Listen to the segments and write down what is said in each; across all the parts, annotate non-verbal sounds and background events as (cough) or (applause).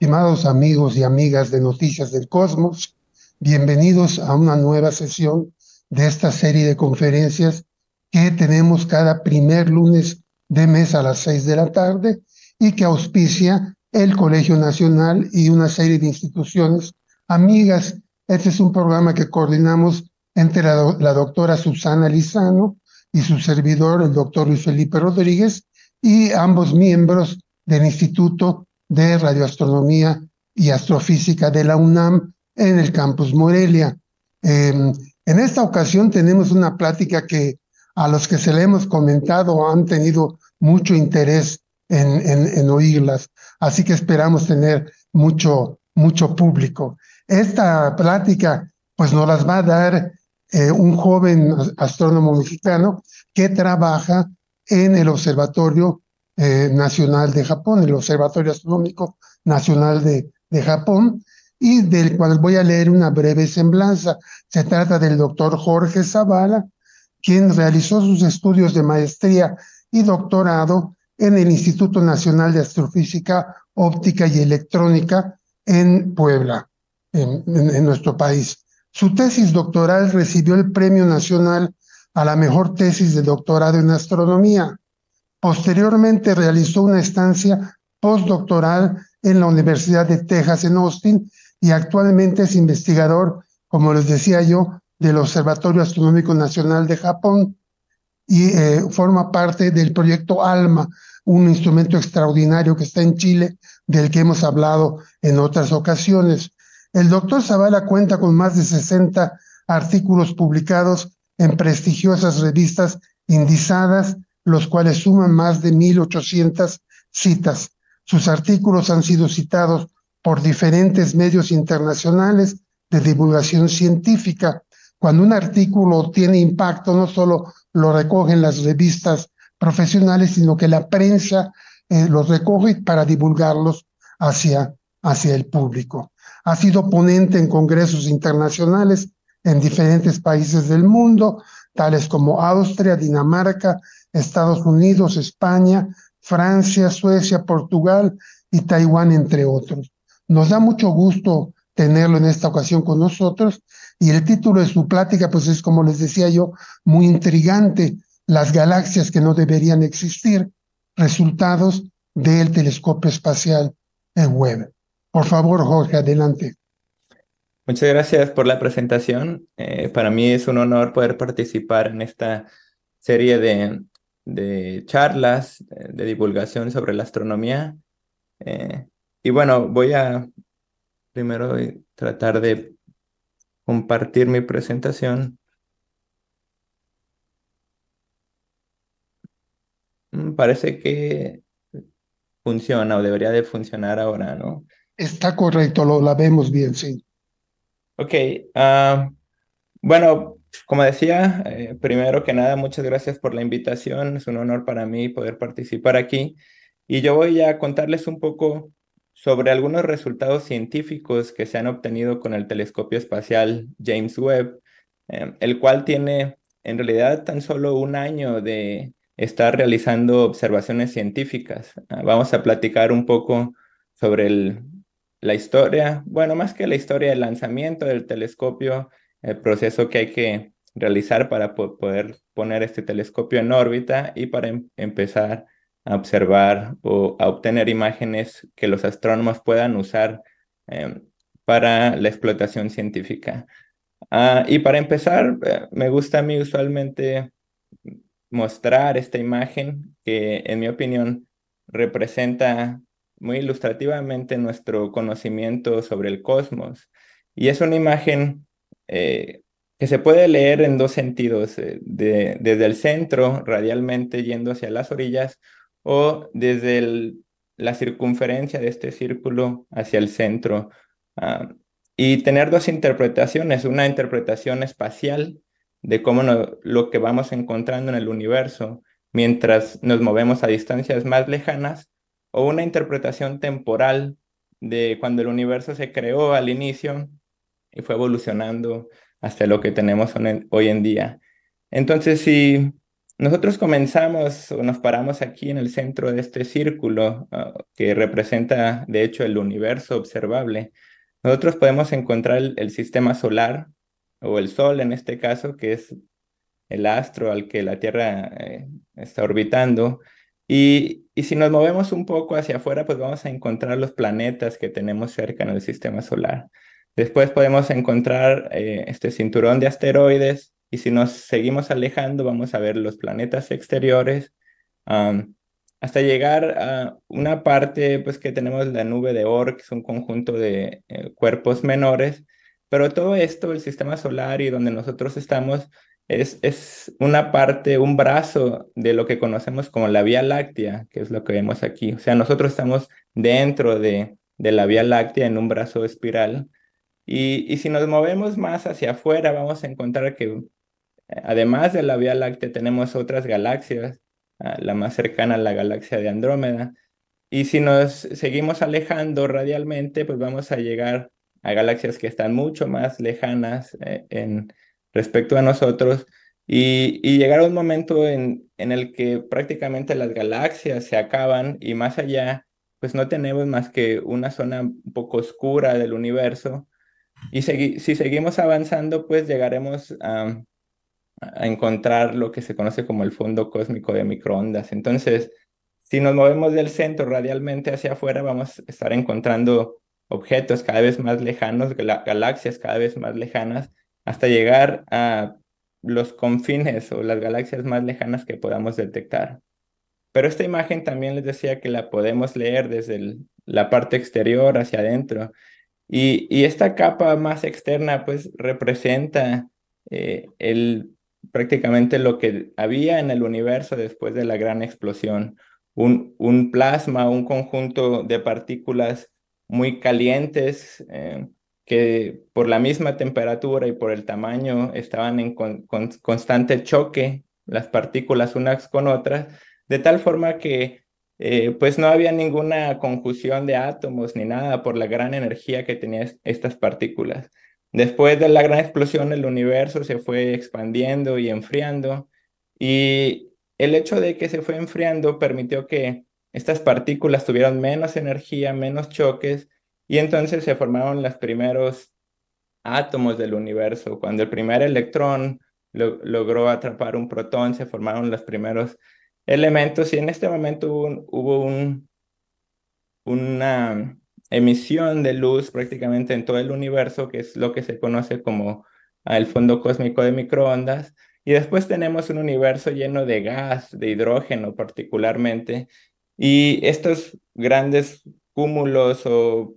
Estimados amigos y amigas de Noticias del Cosmos, bienvenidos a una nueva sesión de esta serie de conferencias que tenemos cada primer lunes de mes a las seis de la tarde y que auspicia el Colegio Nacional y una serie de instituciones amigas. Este es un programa que coordinamos entre la, la doctora Susana Lizano y su servidor, el doctor Luis Felipe Rodríguez, y ambos miembros del Instituto de Radioastronomía y Astrofísica de la UNAM en el campus Morelia. Em, en esta ocasión tenemos una plática que a los que se le hemos comentado han tenido mucho interés en, en, oírlas, así que esperamos tener mucho, mucho público. Esta plática pues nos las va a dar eh, un joven astrónomo mexicano que trabaja en el Observatorio eh, nacional de Japón, el Observatorio Astronómico Nacional de, de Japón, y del cual voy a leer una breve semblanza. Se trata del doctor Jorge Zavala, quien realizó sus estudios de maestría y doctorado en el Instituto Nacional de Astrofísica, Óptica y Electrónica en Puebla, en nuestro país. Su tesis doctoral recibió el Premio Nacional a la Mejor Tesis de Doctorado en Astronomía. Posteriormente realizó una estancia postdoctoral en la Universidad de Texas en Austin y actualmente es investigador, como les decía yo, del Observatorio Astronómico Nacional de Japón y eh, forma parte del proyecto ALMA, un instrumento extraordinario que está en Chile, del que hemos hablado en otras ocasiones. El doctor Zavala cuenta con más de 60 artículos publicados en prestigiosas revistas indizadas los cuales suman más de 1.800 citas. Sus artículos han sido citados por diferentes medios internacionales de divulgación científica. Cuando un artículo tiene impacto, no solo lo recogen las revistas profesionales, sino que la prensa eh, los recoge para divulgarlos hacia, hacia el público. Ha sido ponente en congresos internacionales en diferentes países del mundo, tales como Austria, Dinamarca, Estados Unidos, España, Francia, Suecia, Portugal y Taiwán, entre otros. Nos da mucho gusto tenerlo en esta ocasión con nosotros y el título de su plática, pues es como les decía yo, muy intrigante, las galaxias que no deberían existir, resultados del telescopio espacial en web Por favor, Jorge, adelante. Muchas gracias por la presentación. Eh, para mí es un honor poder participar en esta serie de de charlas, eh, de divulgación sobre la astronomía. Eh, y bueno, voy a primero tratar de compartir mi presentación. Mm, parece que funciona o debería de funcionar ahora, ¿no? Está correcto, lo, la vemos bien, sí. Ok. Ah, bueno, como decía, eh, primero que nada, muchas gracias por la invitación. Es un honor para mí poder participar aquí. Y yo voy a contarles un poco sobre algunos resultados científicos que se han obtenido con el telescopio espacial James Webb, eh, el cual tiene en realidad tan solo un año de estar realizando observaciones científicas. Ah, vamos a platicar un poco sobre la historia, bueno, más que la historia del lanzamiento del telescopio, el proceso que hay que realizar para poder poner este telescopio en órbita y para em-, empezar a observar o a obtener imágenes que los astrónomos puedan usar em, para la explotación científica. Ah, y para empezar, eh, me gusta a mí usualmente mostrar esta imagen que, en mi opinión, representa muy ilustrativamente nuestro conocimiento sobre el cosmos. Y es una imagen eh, que se puede leer en dos sentidos, eh, desde el centro, radialmente yendo hacia las orillas, o desde la circunferencia de este círculo hacia el centro. Ah, y tener dos interpretaciones, una interpretación espacial de cómo lo que vamos encontrando en el universo mientras nos movemos a distancias más lejanas, o una interpretación temporal de cuando el universo se creó al inicio y fue evolucionando hasta lo que tenemos hoy en día. Entonces, si nosotros comenzamos o nos paramos aquí en el centro de este círculo ah, que representa, de hecho, el universo observable, nosotros podemos encontrar el, sistema solar o el Sol en este caso, que es el astro al que la Tierra eh, está orbitando. Y, y si nos movemos un poco hacia afuera, pues vamos a encontrar los planetas que tenemos cerca en el sistema solar. Después podemos encontrar eh, este cinturón de asteroides y si nos seguimos alejando vamos a ver los planetas exteriores hasta llegar a una parte pues que tenemos la nube de Oort, que es un conjunto de eh, cuerpos menores, pero todo esto, el sistema solar y donde nosotros estamos, es, es una parte, un brazo de lo que conocemos como la Vía Láctea, que es lo que vemos aquí. O sea, nosotros estamos dentro de, de la Vía Láctea en un brazo espiral y, si nos movemos más hacia afuera, vamos a encontrar que eh, además de la Vía Láctea tenemos otras galaxias, ah, la más cercana a la galaxia de Andrómeda. Y si nos seguimos alejando radialmente, pues vamos a llegar a galaxias que están mucho más lejanas eh, en, respecto a nosotros y, y llegar a un momento en, en, el que prácticamente las galaxias se acaban y más allá, pues no tenemos más que una zona un poco oscura del universo y si seguimos avanzando, pues llegaremos a, encontrar lo que se conoce como el fondo cósmico de microondas. Entonces, si nos movemos del centro radialmente hacia afuera, vamos a estar encontrando objetos cada vez más lejanos, galaxias cada vez más lejanas, hasta llegar a los confines o las galaxias más lejanas que podamos detectar. Pero esta imagen también les decía que la podemos leer desde la parte exterior hacia adentro. Y, esta capa más externa pues representa eh, el, prácticamente lo que había en el universo después de la gran explosión. Un, plasma, un conjunto de partículas muy calientes eh, que por la misma temperatura y por el tamaño estaban en constante choque las partículas unas con otras, de tal forma que eh, pues no había ninguna conjunción de átomos ni nada por la gran energía que tenían estas partículas. Después de la gran explosión, el universo se fue expandiendo y enfriando y el hecho de que se fue enfriando permitió que estas partículas tuvieran menos energía, menos choques y entonces se formaron los primeros átomos del universo. Cuando el primer electrón logró atrapar un protón, se formaron los primeros elementos y en este momento hubo, una emisión de luz prácticamente en todo el universo, que es lo que se conoce como el fondo cósmico de microondas. Y después tenemos un universo lleno de gas, de hidrógeno particularmente, y estos grandes cúmulos o,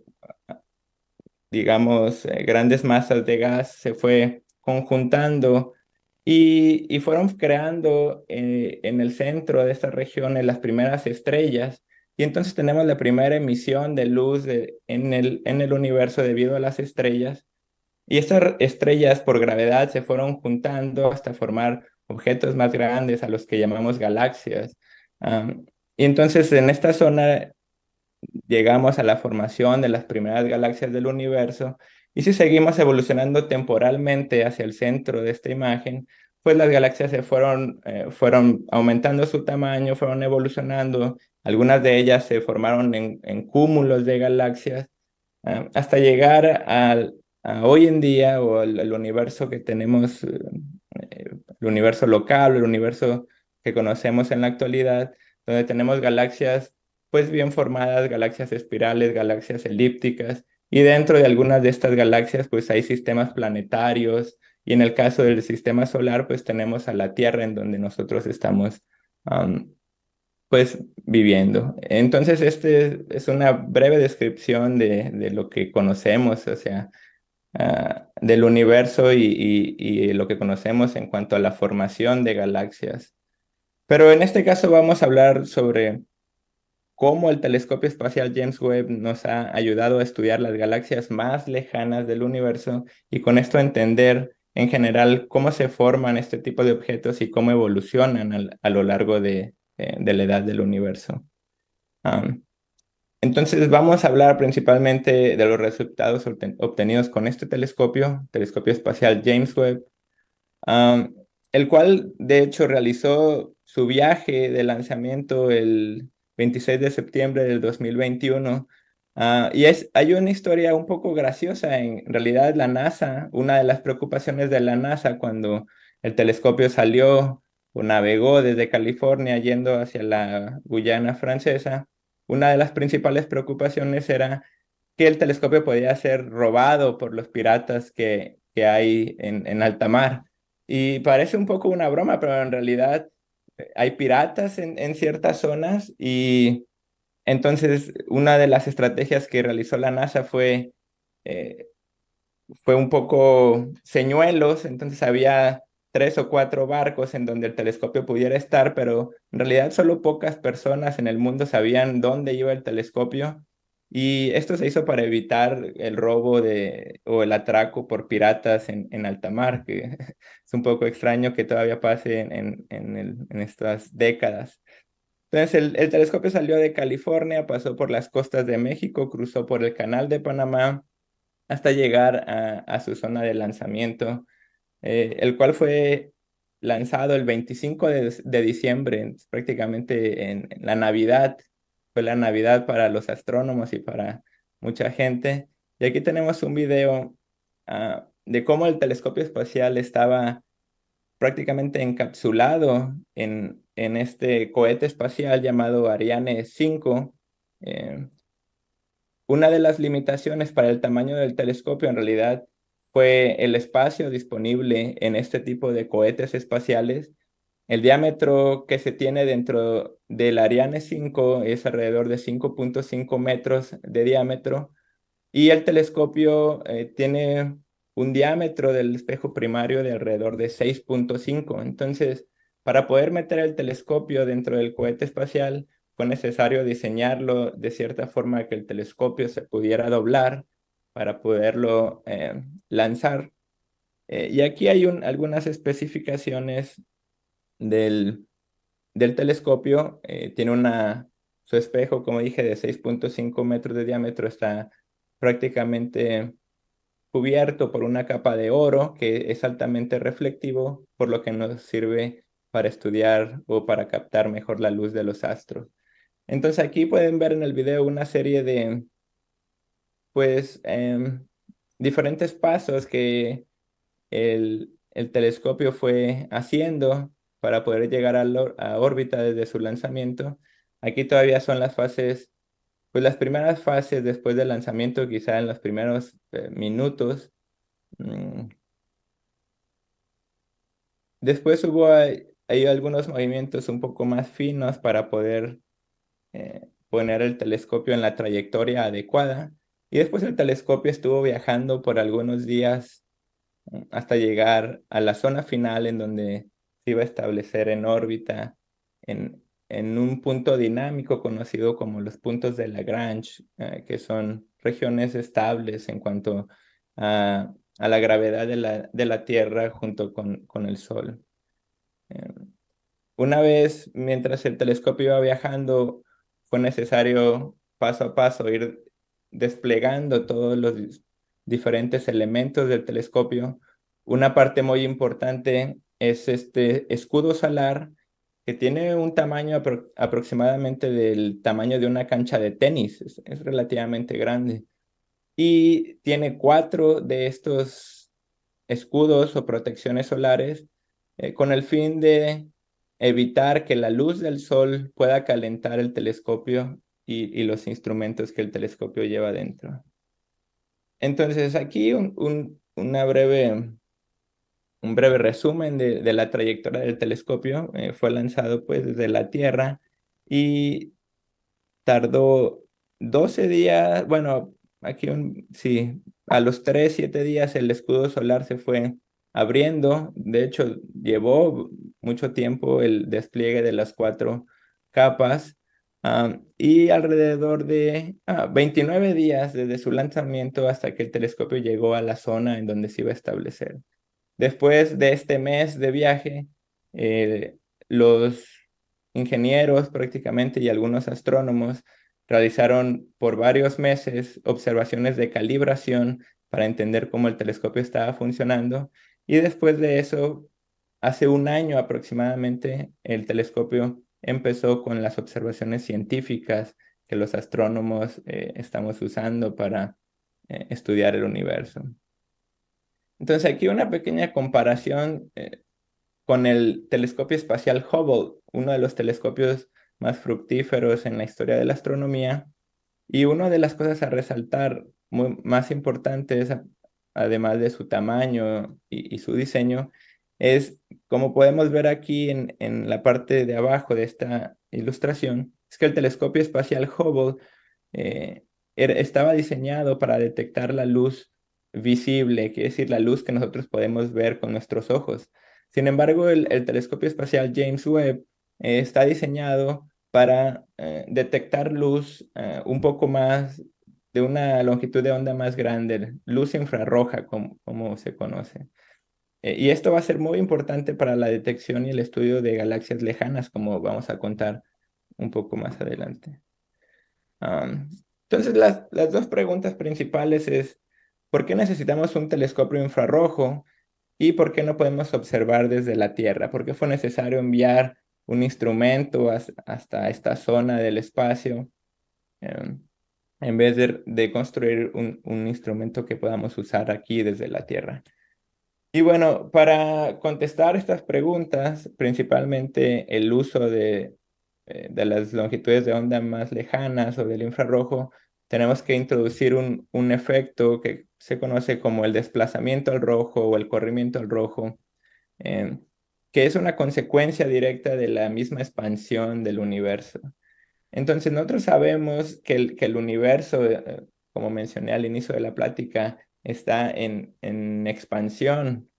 digamos, eh, grandes masas de gas se fue conjuntando y, fueron creando eh, en el centro de esta regiones las primeras estrellas. Y entonces tenemos la primera emisión de luz en, el, en el universo debido a las estrellas. Y estas estrellas por gravedad se fueron juntando hasta formar objetos más grandes a los que llamamos galaxias. y entonces en esta zona llegamos a la formación de las primeras galaxias del universo y si seguimos evolucionando temporalmente hacia el centro de esta imagen, pues las galaxias se fueron, eh, fueron aumentando su tamaño, fueron evolucionando, algunas de ellas se formaron en, cúmulos de galaxias, eh, hasta llegar al, a hoy en día o al, universo que tenemos, eh, el universo local, el universo que conocemos en la actualidad, donde tenemos galaxias pues bien formadas, galaxias espirales, galaxias elípticas, y dentro de algunas de estas galaxias, pues hay sistemas planetarios y en el caso del sistema solar, pues tenemos a la Tierra en donde nosotros estamos, pues viviendo. Entonces, este es una breve descripción de, lo que conocemos, o sea, ah, del universo y, lo que conocemos en cuanto a la formación de galaxias. Pero en este caso vamos a hablar sobre cómo el telescopio espacial James Webb nos ha ayudado a estudiar las galaxias más lejanas del universo y con esto entender en general cómo se forman este tipo de objetos y cómo evolucionan a lo largo eh, de, la edad del universo. entonces vamos a hablar principalmente de los resultados obtenidos con este telescopio, telescopio espacial James Webb, el cual de hecho realizó su viaje de lanzamiento el 26 de septiembre del 2021. Ah, y es, hay una historia un poco graciosa. En realidad, la NASA, una de las preocupaciones de la NASA cuando el telescopio salió o navegó desde California yendo hacia la Guyana francesa, una de las principales preocupaciones era que el telescopio podía ser robado por los piratas que, que hay en, en alta mar. Y parece un poco una broma, pero en realidad hay piratas en, ciertas zonas y entonces una de las estrategias que realizó la NASA fue, eh, fue un poco señuelos, entonces había tres o cuatro barcos en donde el telescopio pudiera estar, pero en realidad solo pocas personas en el mundo sabían dónde iba el telescopio y esto se hizo para evitar el robo de, o el atraco por piratas en, en alta mar, que (laughs) es un poco extraño que todavía pase en, en, estas décadas. Entonces, el, telescopio salió de California, pasó por las costas de México, cruzó por el canal de Panamá hasta llegar a, su zona de lanzamiento, eh, el cual fue lanzado el 25 de, de diciembre, prácticamente en la Navidad fue pues, la Navidad para los astrónomos y para mucha gente. Y aquí tenemos un video ah, de cómo el telescopio espacial estaba prácticamente encapsulado en, en este cohete espacial llamado Ariane 5. Eh, una de las limitaciones para el tamaño del telescopio en realidad fue el espacio disponible en este tipo de cohetes espaciales el diámetro que se tiene dentro del Ariane 5 es alrededor de 5.5 metros de diámetro y el telescopio eh, tiene un diámetro del espejo primario de alrededor de 6.5. Entonces, para poder meter el telescopio dentro del cohete espacial, fue necesario diseñarlo de cierta forma que el telescopio se pudiera doblar para poderlo eh, lanzar. Eh, y aquí hay algunas especificaciones del, telescopio eh, tiene una, su espejo, como dije, de 6.5 metros de diámetro, está prácticamente cubierto por una capa de oro que es altamente reflectivo, por lo que nos sirve para estudiar o para captar mejor la luz de los astros. Entonces aquí pueden ver en el video una serie de, pues, em, diferentes pasos que el, el telescopio fue haciendo para poder llegar a, órbita desde su lanzamiento. Aquí todavía son las fases, pues las primeras fases después del lanzamiento, quizá en los primeros eh, minutos. Mm. Después hubo algunos movimientos un poco más finos para poder eh, poner el telescopio en la trayectoria adecuada. Y después el telescopio estuvo viajando por algunos días mm, hasta llegar a la zona final en donde se iba a establecer en órbita, en, en un punto dinámico conocido como los puntos de Lagrange, eh, que son regiones estables en cuanto a, a la gravedad de la, de la Tierra junto con, con el Sol. Eh, una vez, mientras el telescopio iba viajando, fue necesario paso a paso ir desplegando todos los diferentes elementos del telescopio. Una parte muy importante es este escudo solar que tiene un tamaño aproximadamente del tamaño de una cancha de tenis, es, relativamente grande. Y tiene cuatro de estos escudos o protecciones solares eh, con el fin de evitar que la luz del sol pueda calentar el telescopio y, los instrumentos que el telescopio lleva dentro. Entonces aquí una breve un breve resumen de, la trayectoria del telescopio. Eh, fue lanzado pues desde la Tierra y tardó 12 días, bueno, aquí un, sí, a los 3, 7 días el escudo solar se fue abriendo. De hecho, llevó mucho tiempo el despliegue de las cuatro capas. Ah, y alrededor de 29 ah, días desde su lanzamiento hasta que el telescopio llegó a la zona en donde se iba a establecer. Después de este mes de viaje, eh, los ingenieros prácticamente y algunos astrónomos realizaron por varios meses observaciones de calibración para entender cómo el telescopio estaba funcionando. Y después de eso, hace un año aproximadamente, el telescopio empezó con las observaciones científicas que los astrónomos eh, estamos usando para eh, estudiar el universo. Entonces aquí una pequeña comparación eh, con el telescopio espacial Hubble, uno de los telescopios más fructíferos en la historia de la astronomía. Y una de las cosas a resaltar más importantes, además de su tamaño y, su diseño, es, como podemos ver aquí en, la parte de abajo de esta ilustración, es que el telescopio espacial Hubble eh, er, estaba diseñado para detectar la luz visible, es decir la luz que nosotros podemos ver con nuestros ojos. Sin embargo, el, telescopio espacial James Webb eh, está diseñado para eh, detectar luz eh, un poco más de una longitud de onda más grande, luz infrarroja, como, se conoce. E, y esto va a ser muy importante para la detección y el estudio de galaxias lejanas, como vamos a contar un poco más adelante. entonces, las, las dos preguntas principales es, ¿Por qué necesitamos un telescopio infrarrojo? ¿Y por qué no podemos observar desde la Tierra? ¿Por qué fue necesario enviar un instrumento hasta esta zona del espacio em, en vez de, construir un, instrumento que podamos usar aquí desde la Tierra? Y bueno, para contestar estas preguntas, principalmente el uso de, eh, las longitudes de onda más lejanas o del infrarrojo, tenemos que introducir un efecto que se conoce como el desplazamiento al rojo o el corrimiento al rojo, em, que es una consecuencia directa de la misma expansión del universo. Entonces, nosotros sabemos que el, que el universo, eh, como mencioné al inicio de la plática, está en, en expansión.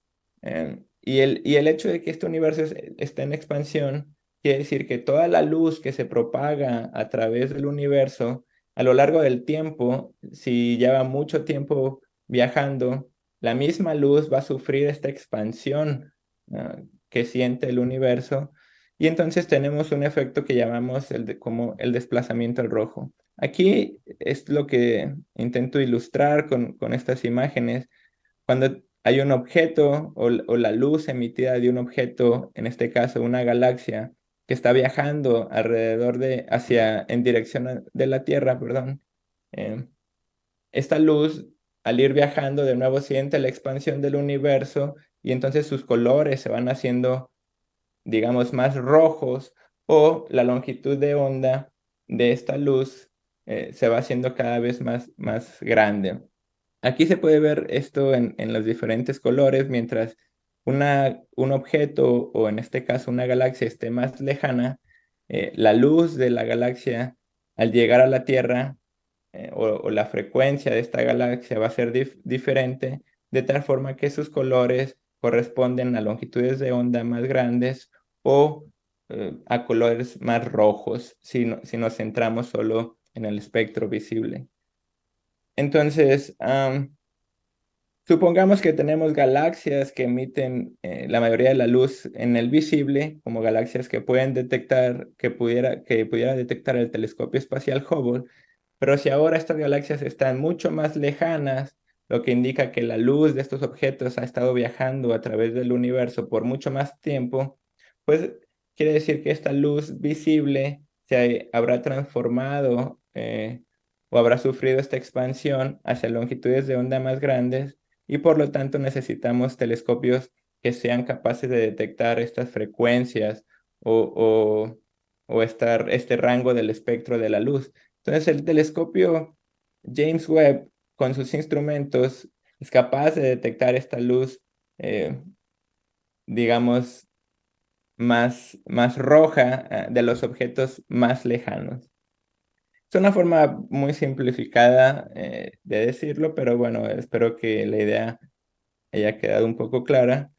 Em, y, el, y el hecho de que este universo está en expansión quiere decir que toda la luz que se propaga a través del universo, a lo largo del tiempo, si lleva mucho tiempo viajando, la misma luz va a sufrir esta expansión ah, que siente el universo y entonces tenemos un efecto que llamamos el de, como el desplazamiento al rojo. Aquí es lo que intento ilustrar con, con estas imágenes. Cuando hay un objeto o, la luz emitida de un objeto, en este caso una galaxia, que está viajando alrededor de, hacia, en dirección de la Tierra, perdón, eh, esta luz al ir viajando de nuevo siente la expansión del universo y entonces sus colores se van haciendo, digamos, más rojos o la longitud de onda de esta luz eh, se va haciendo cada vez más, más grande. Aquí se puede ver esto en, los diferentes colores, mientras una, un objeto o en este caso una galaxia esté más lejana, eh, la luz de la galaxia al llegar a la Tierra eh, o, la frecuencia de esta galaxia va a ser diferente, de tal forma que sus colores corresponden a longitudes de onda más grandes o eh, a colores más rojos si, nos centramos solo en el espectro visible. Entonces, Supongamos que tenemos galaxias que emiten eh, la mayoría de la luz en el visible, como galaxias que pueden detectar, que pudiera, que pudiera detectar el telescopio espacial Hubble. Pero si ahora estas galaxias están mucho más lejanas, lo que indica que la luz de estos objetos ha estado viajando a través del universo por mucho más tiempo, pues quiere decir que esta luz visible se habrá transformado eh, o habrá sufrido esta expansión hacia longitudes de onda más grandes y por lo tanto necesitamos telescopios que sean capaces de detectar estas frecuencias o, o, o estar, este rango del espectro de la luz. Entonces el telescopio James Webb con sus instrumentos es capaz de detectar esta luz, eh, digamos, más, más roja eh, de los objetos más lejanos. Es una forma muy simplificada eh, de decirlo, pero bueno, espero que la idea haya quedado un poco clara.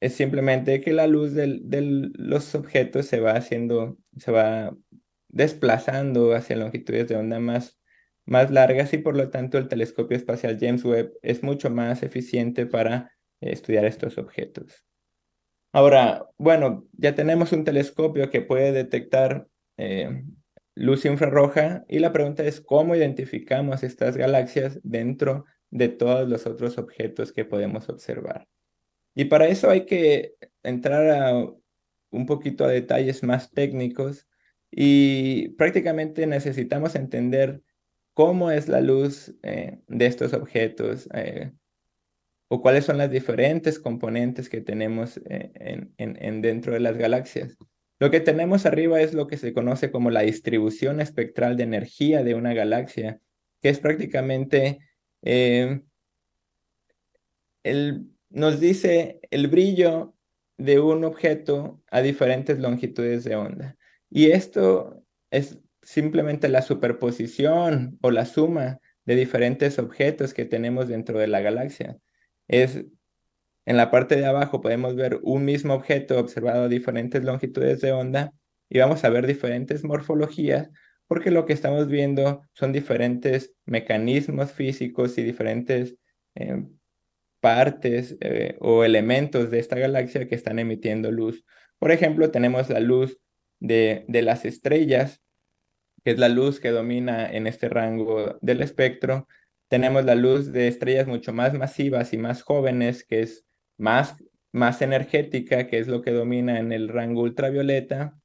es simplemente que la luz de los objetos se va haciendo, se va desplazando hacia longitudes de onda más, más largas y por lo tanto el telescopio espacial James Webb es mucho más eficiente para eh, estudiar estos objetos. Ahora, bueno, ya tenemos un telescopio que puede detectar eh, luz infrarroja y la pregunta es cómo identificamos estas galaxias dentro de todos los otros objetos que podemos observar. Y para eso hay que entrar a un poquito a detalles más técnicos y prácticamente necesitamos entender cómo es la luz eh, de estos objetos eh, o cuáles son las diferentes componentes que tenemos eh, dentro de las galaxias. Lo que tenemos arriba es lo que se conoce como la distribución espectral de energía de una galaxia, que es prácticamente el, nos dice el brillo de un objeto a diferentes longitudes de onda. Y esto es simplemente la superposición o la suma de diferentes objetos que tenemos dentro de la galaxia. Es en la parte de abajo podemos ver un mismo objeto observado a diferentes longitudes de onda y vamos a ver diferentes morfologías porque lo que estamos viendo son diferentes mecanismos físicos y diferentes eh, partes eh, o elementos de esta galaxia que están emitiendo luz. Por ejemplo, tenemos la luz de, las estrellas, que es la luz que domina en este rango del espectro. Tenemos la luz de estrellas mucho más masivas y más jóvenes, que es más, más energética, que es lo que domina en el rango ultravioleta.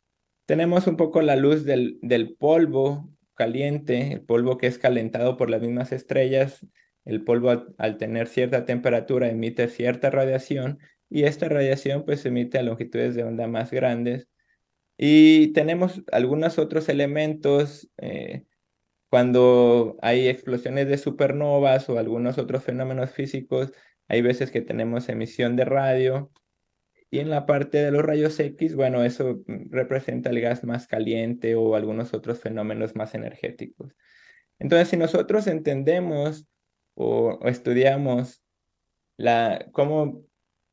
Tenemos un poco la luz del, polvo caliente, el polvo que es calentado por las mismas estrellas. El polvo al, tener cierta temperatura emite cierta radiación y esta radiación pues emite a longitudes de onda más grandes y tenemos algunos otros elementos eh, cuando hay explosiones de supernovas o algunos otros fenómenos físicos. Hay veces que tenemos emisión de radio. Y en la parte de los rayos X, bueno, eso representa el gas más caliente o algunos otros fenómenos más energéticos. Entonces, si nosotros entendemos o, estudiamos la, cómo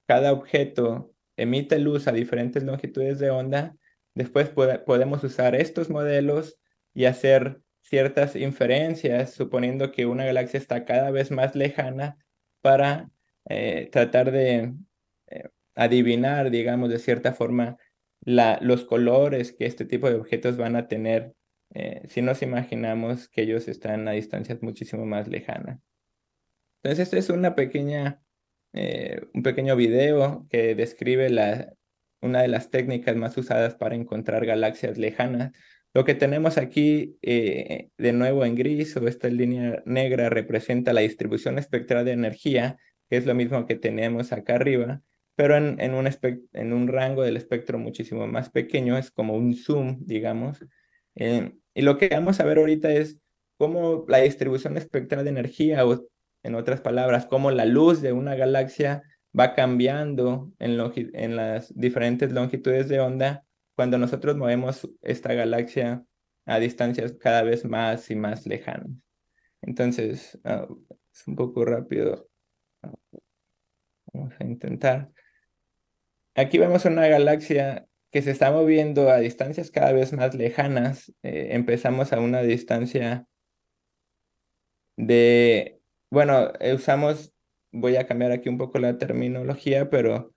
cada objeto emite luz a diferentes longitudes de onda, Después podemos usar estos modelos y hacer ciertas inferencias, suponiendo que una galaxia está cada vez más lejana, para eh, tratar de eh, adivinar, digamos, de cierta forma, los colores que este tipo de objetos van a tener eh, si nos imaginamos que ellos están a distancias muchísimo más lejanas. Entonces, este es una pequeña, un pequeño video que describe la, una de las técnicas más usadas para encontrar galaxias lejanas. Lo que tenemos aquí eh, de nuevo en gris o esta línea negra representa la distribución espectral de energía, que es lo mismo que tenemos acá arriba, pero en, un, en un rango del espectro muchísimo más pequeño, es como un zoom, digamos. Eh, y lo que vamos a ver ahorita es cómo la distribución espectral de energía, o en otras palabras, cómo la luz de una galaxia va cambiando en, las diferentes longitudes de onda cuando nosotros movemos esta galaxia a distancias cada vez más y más lejanas. Entonces, ah, es un poco rápido. Vamos a intentar. Aquí vemos una galaxia que se está moviendo a distancias cada vez más lejanas. Eh, empezamos a una distancia de, bueno, eh, usamos voy a cambiar aquí un poco la terminología, pero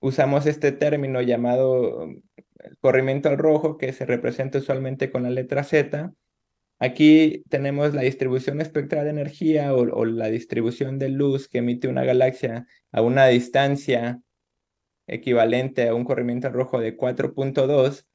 usamos este término llamado um, corrimiento al rojo, que se representa usualmente con la letra Z. Aquí tenemos la distribución espectral de energía o, la distribución de luz que emite una galaxia a una distancia equivalente a un corrimiento al rojo de 4.2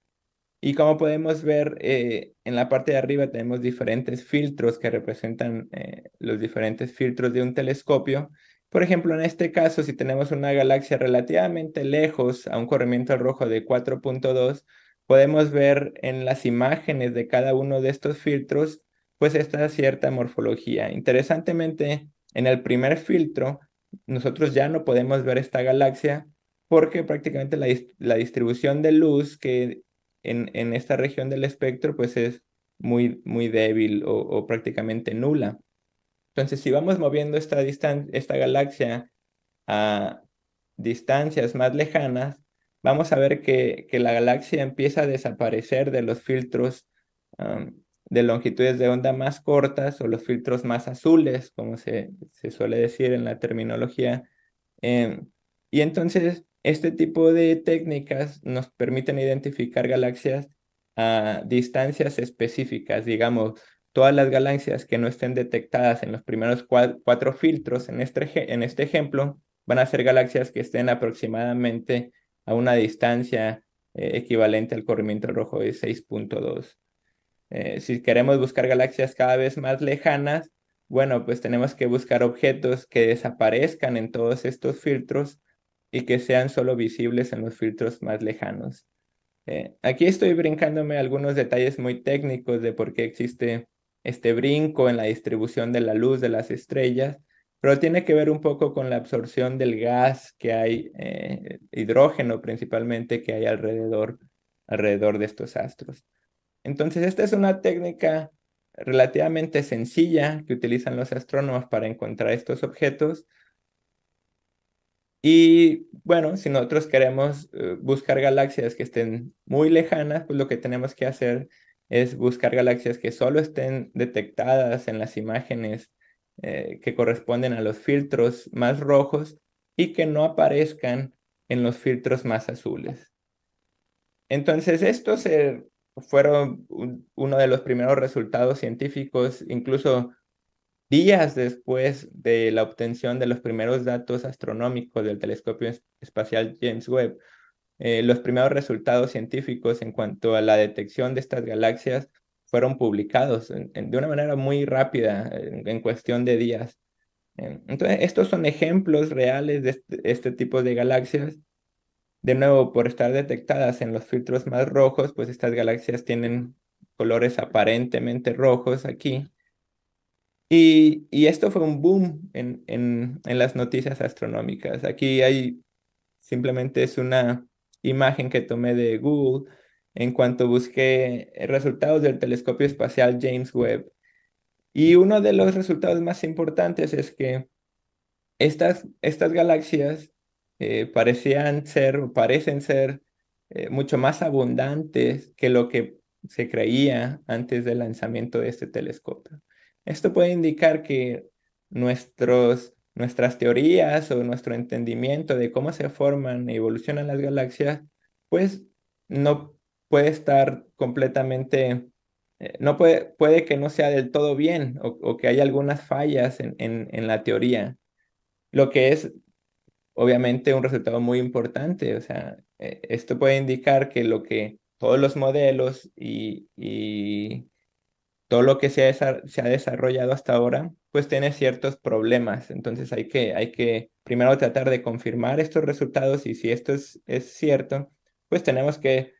y como podemos ver, eh, en la parte de arriba tenemos diferentes filtros que representan eh, los diferentes filtros de un telescopio. Por ejemplo, en este caso, si tenemos una galaxia relativamente lejos a un corrimiento rojo de 4.2, podemos ver en las imágenes de cada uno de estos filtros, pues esta cierta morfología. Interesantemente, en el primer filtro, nosotros ya no podemos ver esta galaxia porque prácticamente la, la distribución de luz que en, esta región del espectro pues es muy, muy débil o, prácticamente nula. Entonces, si vamos moviendo esta, distancia, esta galaxia a distancias más lejanas, vamos a ver que, la galaxia empieza a desaparecer de los filtros de longitudes de onda más cortas o los filtros más azules, como se, se suele decir en la terminología. Em, y entonces este tipo de técnicas nos permiten identificar galaxias a distancias específicas, digamos, todas las galaxias que no estén detectadas en los primeros cuatro filtros este en este, ejemplo van a ser galaxias que estén aproximadamente a una distancia eh, equivalente al corrimiento rojo de 6.2. Eh, si queremos buscar galaxias cada vez más lejanas, bueno, pues tenemos que buscar objetos que desaparezcan en todos estos filtros y que sean solo visibles en los filtros más lejanos. Eh, aquí estoy brincándome algunos detalles muy técnicos de por qué existe este brinco en la distribución de la luz de las estrellas, pero tiene que ver un poco con la absorción del gas que hay, eh, hidrógeno principalmente, que hay alrededor, alrededor de estos astros. Entonces, esta es una técnica relativamente sencilla que utilizan los astrónomos para encontrar estos objetos, y bueno, si nosotros queremos eh, buscar galaxias que estén muy lejanas, pues lo que tenemos que hacer es buscar galaxias que solo estén detectadas en las imágenes eh, que corresponden a los filtros más rojos y que no aparezcan en los filtros más azules. Entonces, estos eh, fueron uno de los primeros resultados científicos, incluso Días después de la obtención de los primeros datos astronómicos del telescopio espacial James Webb, eh, los primeros resultados científicos en cuanto a la detección de estas galaxias fueron publicados de una manera muy rápida, en, cuestión de días. Entonces, estos son ejemplos reales este, de este, tipo de galaxias. De nuevo, por estar detectadas en los filtros más rojos, pues estas galaxias tienen colores aparentemente rojos aquí. Y, esto fue un boom en, las noticias astronómicas. Aquí hay simplemente es una imagen que tomé de Google en cuanto busqué resultados del telescopio espacial James Webb. Y uno de los resultados más importantes es que estas, galaxias eh, parecían ser parecen ser eh, mucho más abundantes que lo que se creía antes del lanzamiento de este telescopio. Esto puede indicar que nuestros, nuestras teorías o nuestro entendimiento de cómo se forman y e evolucionan las galaxias, pues no puede estar completamente, eh, no puede, puede que no sea del todo bien o, que haya algunas fallas en, la teoría, lo que es obviamente un resultado muy importante. O sea, eh, esto puede indicar que lo que todos los modelos y, todo lo que se ha, desarrollado hasta ahora, pues tiene ciertos problemas. Entonces hay que, hay que primero tratar de confirmar estos resultados y si esto es, cierto, pues tenemos que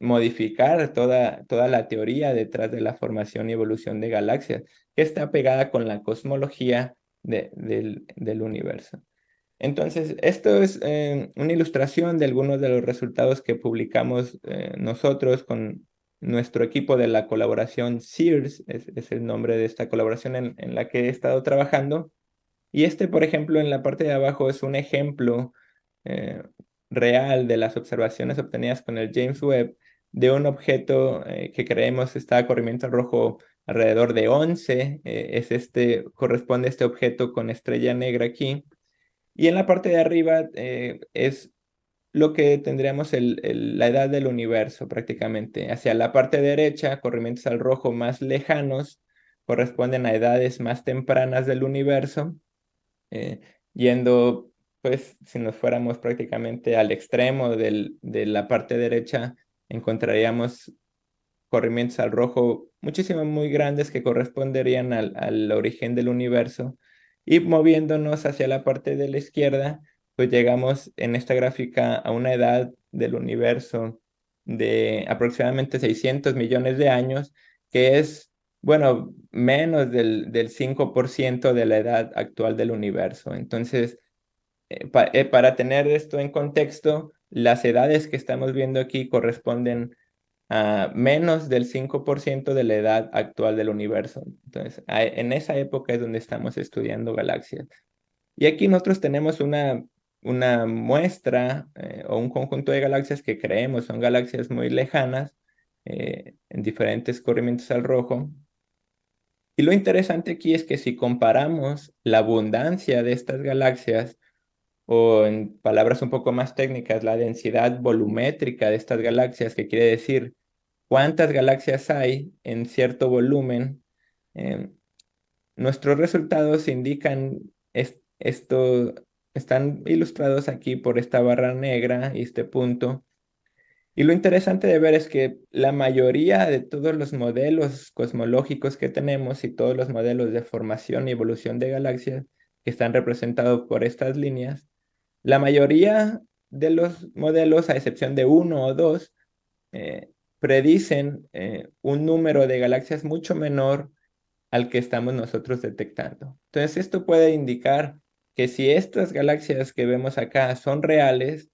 modificar toda, toda la teoría detrás de la formación y evolución de galaxias, que está pegada con la cosmología del, universo. Entonces, esto es eh, una ilustración de algunos de los resultados que publicamos eh, nosotros con, nuestro equipo de la colaboración Sears, es, el nombre de esta colaboración en, la que he estado trabajando. Y este, por ejemplo, en la parte de abajo es un ejemplo eh, real de las observaciones obtenidas con el James Webb de un objeto eh, que creemos está a corrimiento rojo alrededor de 11. Eh, es este, corresponde este objeto con estrella negra aquí. Y en la parte de arriba es lo que tendríamos el, la edad del universo prácticamente. Hacia la parte derecha, corrimientos al rojo más lejanos corresponden a edades más tempranas del universo, eh, yendo, pues, si nos fuéramos prácticamente al extremo de la parte derecha, encontraríamos corrimientos al rojo muchísimo muy grandes que corresponderían al, al origen del universo, y moviéndonos hacia la parte de la izquierda, pues llegamos en esta gráfica a una edad del universo de aproximadamente 600 millones de años, que es, bueno, menos del, del 5% de la edad actual del universo. Entonces, eh, eh, para tener esto en contexto, las edades que estamos viendo aquí corresponden a menos del 5% de la edad actual del universo. Entonces, en esa época es donde estamos estudiando galaxias. Y aquí nosotros tenemos una una muestra eh, o un conjunto de galaxias que creemos son galaxias muy lejanas eh, en diferentes corrimientos al rojo. Y lo interesante aquí es que si comparamos la abundancia de estas galaxias, o en palabras un poco más técnicas, la densidad volumétrica de estas galaxias, que quiere decir cuántas galaxias hay en cierto volumen, eh, nuestros resultados indican esto, están ilustrados aquí por esta barra negra y este punto. Y lo interesante de ver es que la mayoría de todos los modelos cosmológicos que tenemos y todos los modelos de formación y evolución de galaxias que están representados por estas líneas, la mayoría de los modelos, a excepción de uno o dos, eh, predicen eh, un número de galaxias mucho menor al que estamos nosotros detectando. Entonces, esto puede indicar que si estas galaxias que vemos acá son reales,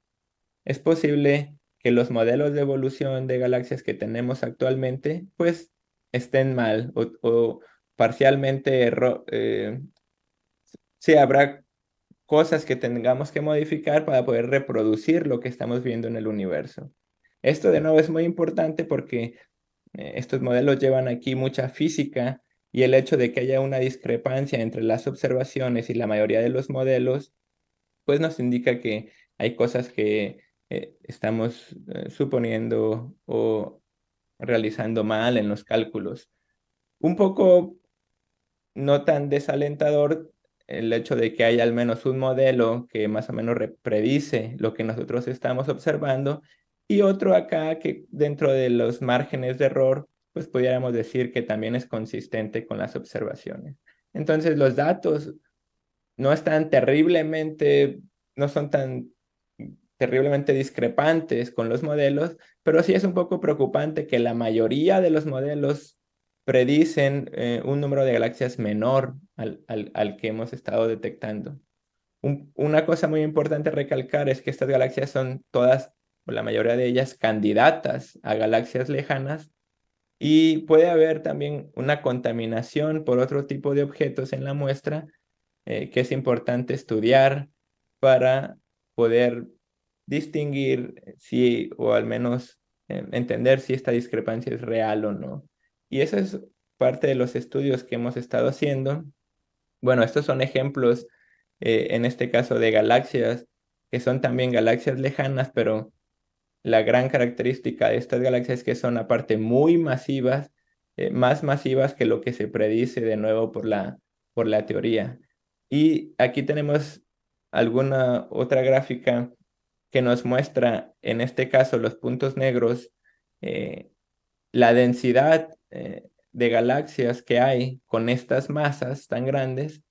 es posible que los modelos de evolución de galaxias que tenemos actualmente, pues estén mal o, parcialmente, eh, habrá cosas que tengamos que modificar para poder reproducir lo que estamos viendo en el universo. Esto de nuevo es muy importante porque eh, estos modelos llevan aquí mucha física y el hecho de que haya una discrepancia entre las observaciones y la mayoría de los modelos, pues nos indica que hay cosas que eh, estamos eh, suponiendo o realizando mal en los cálculos. Un poco no tan desalentador el hecho de que haya al menos un modelo que más o menos predice lo que nosotros estamos observando y otro acá que dentro de los márgenes de error pues pudiéramos decir que también es consistente con las observaciones. Entonces los datos no están terriblemente, no son tan terriblemente discrepantes con los modelos, pero sí es un poco preocupante que la mayoría de los modelos predicen eh, un número de galaxias menor al, que hemos estado detectando. una cosa muy importante recalcar es que estas galaxias son todas, o la mayoría de ellas, candidatas a galaxias lejanas, y puede haber también una contaminación por otro tipo de objetos en la muestra eh, que es importante estudiar para poder distinguir si, o al menos eh, entender si esta discrepancia es real o no. Y eso es parte de los estudios que hemos estado haciendo. Bueno, estos son ejemplos, eh, en este caso, de galaxias, que son también galaxias lejanas, pero la gran característica de estas galaxias es que son aparte muy masivas, eh, más masivas que lo que se predice de nuevo por la, por la teoría. Y aquí tenemos alguna otra gráfica que nos muestra, en este caso, los puntos negros, eh, la densidad eh, de galaxias que hay con estas masas tan grandes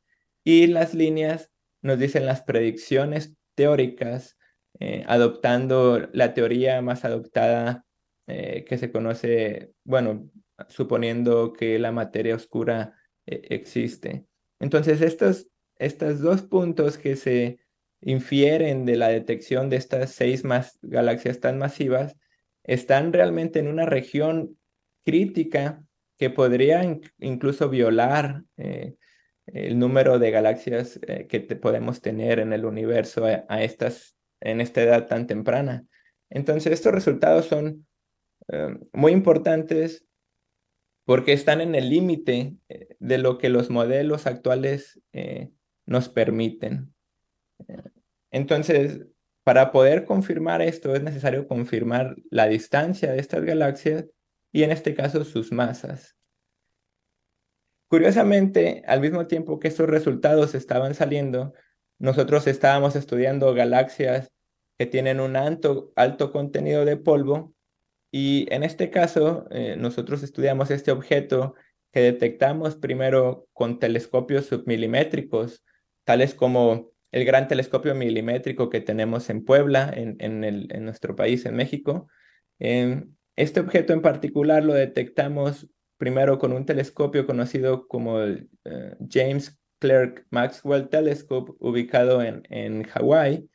y las líneas nos dicen las predicciones teóricas eh, adoptando la teoría más adoptada eh, que se conoce, bueno, suponiendo que la materia oscura eh, existe. Entonces, estos, dos puntos que se infieren de la detección de estas seis más galaxias tan masivas están realmente en una región crítica que podría incluso violar el número de galaxias que podemos tener en el universo a, estas en esta edad tan temprana. Entonces, estos resultados son eh, muy importantes porque están en el límite eh, de lo que los modelos actuales eh, nos permiten. Entonces, para poder confirmar esto es necesario confirmar la distancia de estas galaxias y en este caso sus masas. Curiosamente, al mismo tiempo que estos resultados estaban saliendo, nosotros estábamos estudiando galaxias que tienen un alto, alto contenido de polvo y en este caso eh, nosotros estudiamos este objeto que detectamos primero con telescopios submilimétricos, tales como el gran telescopio milimétrico que tenemos en Puebla, en, en, el, en nuestro país, en México. Em, este objeto en particular lo detectamos primero con un telescopio conocido como el eh, James Clerk Maxwell Telescope ubicado en, en Hawái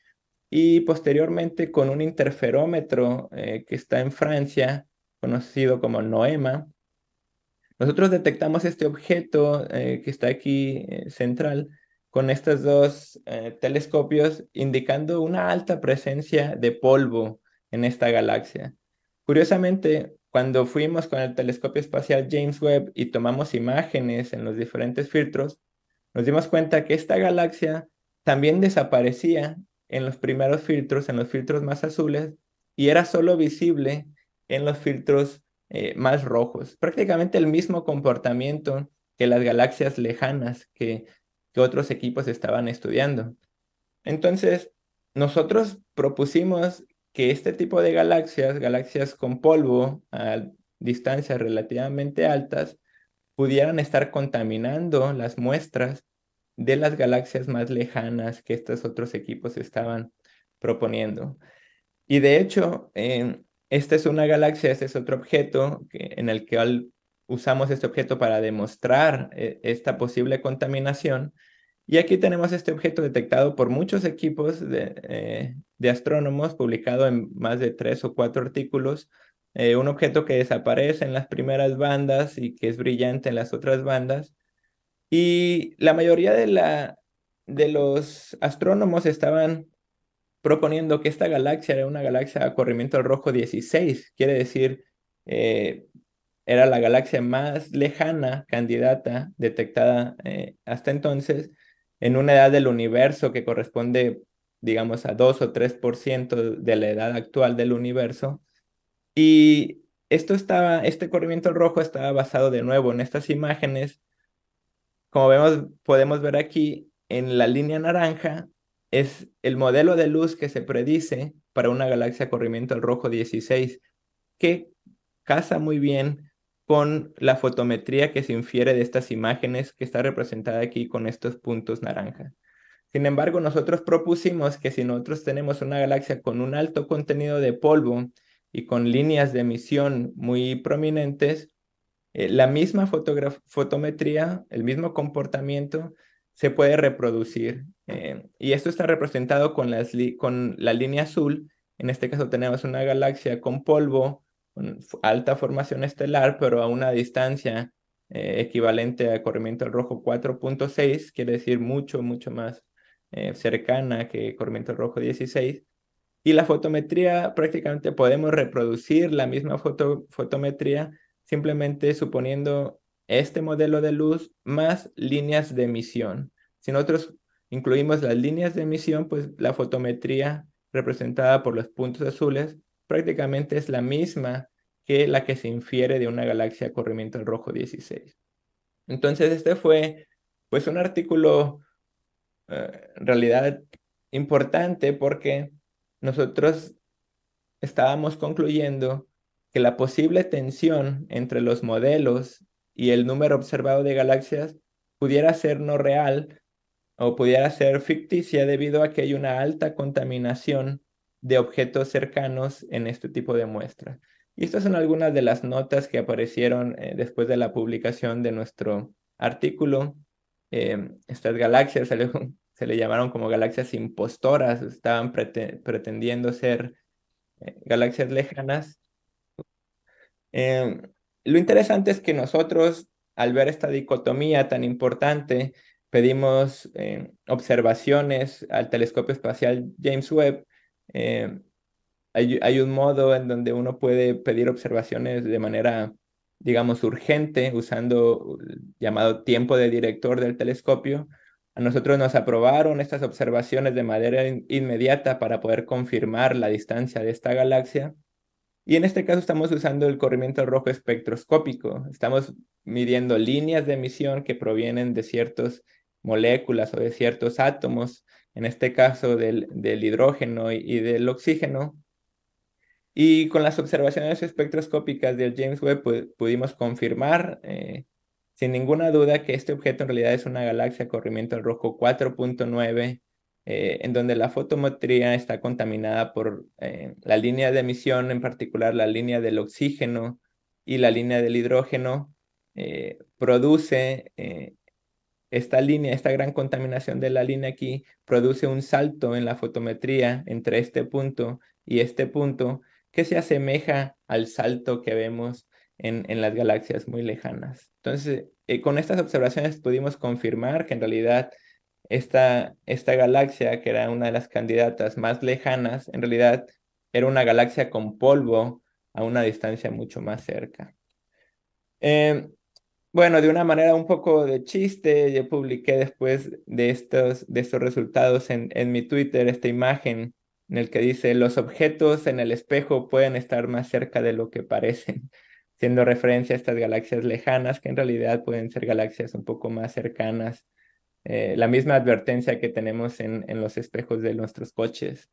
y posteriormente con un interferómetro eh, que está en Francia, conocido como NOEMA. Nosotros detectamos este objeto eh, que está aquí eh, central con estos dos telescopios indicando una alta presencia de polvo en esta galaxia. Curiosamente, cuando fuimos con el telescopio espacial James Webb y tomamos imágenes en los diferentes filtros, nos dimos cuenta que esta galaxia también desaparecía en los primeros filtros, en los filtros más azules, y era solo visible en los filtros eh, más rojos. Prácticamente el mismo comportamiento que las galaxias lejanas que otros equipos estaban estudiando. Entonces, nosotros propusimos que este tipo de galaxias, galaxias con polvo a distancias relativamente altas, pudieran estar contaminando las muestras de las galaxias más lejanas que estos otros equipos estaban proponiendo. Y de hecho, eh, esta es una galaxia, este es otro objeto en el que usamos este objeto para demostrar eh, esta posible contaminación. Y aquí tenemos este objeto detectado por muchos equipos de, eh, astrónomos, publicado en más de tres o cuatro artículos eh, un objeto que desaparece en las primeras bandas y que es brillante en las otras bandas. Y la mayoría de, la, de los astrónomos estaban proponiendo que esta galaxia era una galaxia a corrimiento rojo 16, quiere decir, eh, era la galaxia más lejana candidata detectada eh, hasta entonces en una edad del universo que corresponde, digamos, a 2 o 3% de la edad actual del universo. Y esto estaba, este corrimiento rojo estaba basado de nuevo en estas imágenes. Como vemos, podemos ver aquí en la línea naranja es el modelo de luz que se predice para una galaxia corrimiento rojo 16, que casa muy bien con la fotometría que se infiere de estas imágenes que está representada aquí con estos puntos naranja. Sin embargo, nosotros propusimos que si nosotros tenemos una galaxia con un alto contenido de polvo y con líneas de emisión muy prominentes, eh, la misma fotometría, el mismo comportamiento se puede reproducir. Eh, y esto está representado con, la línea azul. En este caso tenemos una galaxia con polvo, con alta formación estelar, pero a una distancia eh, equivalente a corrimiento al rojo 4.6, quiere decir mucho, mucho más cercana que corrimiento rojo 16 y la fotometría prácticamente podemos reproducir la misma fotometría simplemente suponiendo este modelo de luz más líneas de emisión. Si nosotros incluimos las líneas de emisión, pues la fotometría representada por los puntos azules prácticamente es la misma que la que se infiere de una galaxia de corrimiento rojo 16. Entonces este fue pues un artículo eh, en realidad importante porque nosotros estábamos concluyendo que la posible tensión entre los modelos y el número observado de galaxias pudiera ser no real o pudiera ser ficticia debido a que hay una alta contaminación de objetos cercanos en este tipo de muestra. Y estas son algunas de las notas que aparecieron eh, después de la publicación de nuestro artículo. Eh, estas galaxias, (laughs) se le llamaron como galaxias impostoras, estaban pretendiendo ser eh, galaxias lejanas. Em, lo interesante es que nosotros, al ver esta dicotomía tan importante, pedimos eh, observaciones al telescopio espacial James Webb. Eh, hay, hay, un modo en donde uno puede pedir observaciones de manera, digamos, urgente, usando el uh, llamado tiempo de director del telescopio a nosotros nos aprobaron estas observaciones de manera inmediata para poder confirmar la distancia de esta galaxia. Y en este caso estamos usando el corrimiento rojo espectroscópico. Estamos midiendo líneas de emisión que provienen de ciertas moléculas o de ciertos átomos, en este caso del, del hidrógeno y, del oxígeno, y con las observaciones espectroscópicas del James Webb pues, pudimos confirmar eh, sin ninguna duda que este objeto en realidad es una galaxia corrimiento rojo 4.9, eh, en donde la fotometría está contaminada por eh, la línea de emisión, en particular la línea del oxígeno y la línea del hidrógeno, eh, produce esta línea, esta gran contaminación de la línea aquí, produce un salto en la fotometría entre este punto y este punto que se asemeja al salto que vemos en, en las galaxias muy lejanas. Entonces, eh, con estas observaciones pudimos confirmar que en realidad esta, esta galaxia, que era una de las candidatas más lejanas, en realidad era una galaxia con polvo a una distancia mucho más cerca. Em, bueno, de una manera un poco de chiste, yo publiqué después de estos, de estos resultados en, en, mi Twitter esta imagen en el que dice, los objetos en el espejo pueden estar más cerca de lo que parecen haciendo referencia a estas galaxias lejanas, que en realidad pueden ser galaxias un poco más cercanas. Eh, la misma advertencia que tenemos en, en los espejos de nuestros coches.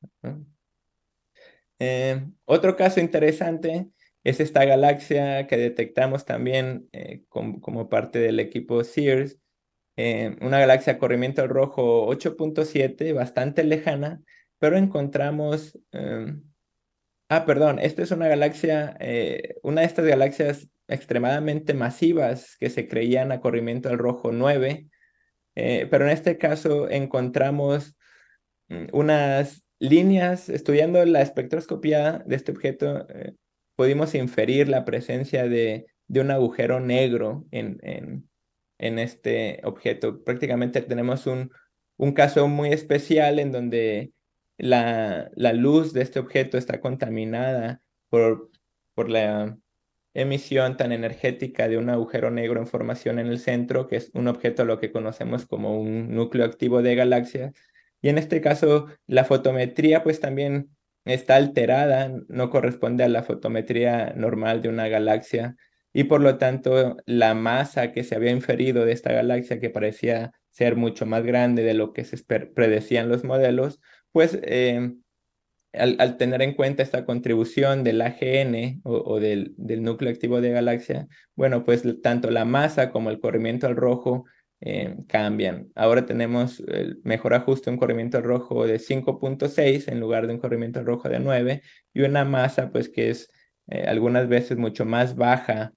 Eh, otro caso interesante es esta galaxia que detectamos también eh, como parte del equipo Sears, una galaxia corrimiento rojo 8.7, bastante lejana, pero encontramos em, Ah, perdón, esta es una galaxia, eh, una de estas galaxias extremadamente masivas que se creían a corrimiento al rojo 9, eh, pero en este caso encontramos mm, unas líneas, estudiando la espectroscopía de este objeto, eh, pudimos inferir la presencia de, de un agujero negro en, en, en, este objeto. Prácticamente tenemos un, un caso muy especial en donde la, luz de este objeto está contaminada por, por la emisión tan energética de un agujero negro en formación en el centro, que es un objeto lo que conocemos como un núcleo activo de galaxia, Y en este caso, la fotometría pues también está alterada, no corresponde a la fotometría normal de una galaxia y por lo tanto la masa que se había inferido de esta galaxia que parecía ser mucho más grande de lo que se predecían los modelos, pues eh, al, tener en cuenta esta contribución del AGN o, del, núcleo activo de galaxia, bueno, pues tanto la masa como el corrimiento al rojo eh, cambian. Ahora tenemos el mejor ajuste, un corrimiento al rojo de 5.6 en lugar de un corrimiento al rojo de 9 y una masa pues que es eh, algunas veces mucho más baja,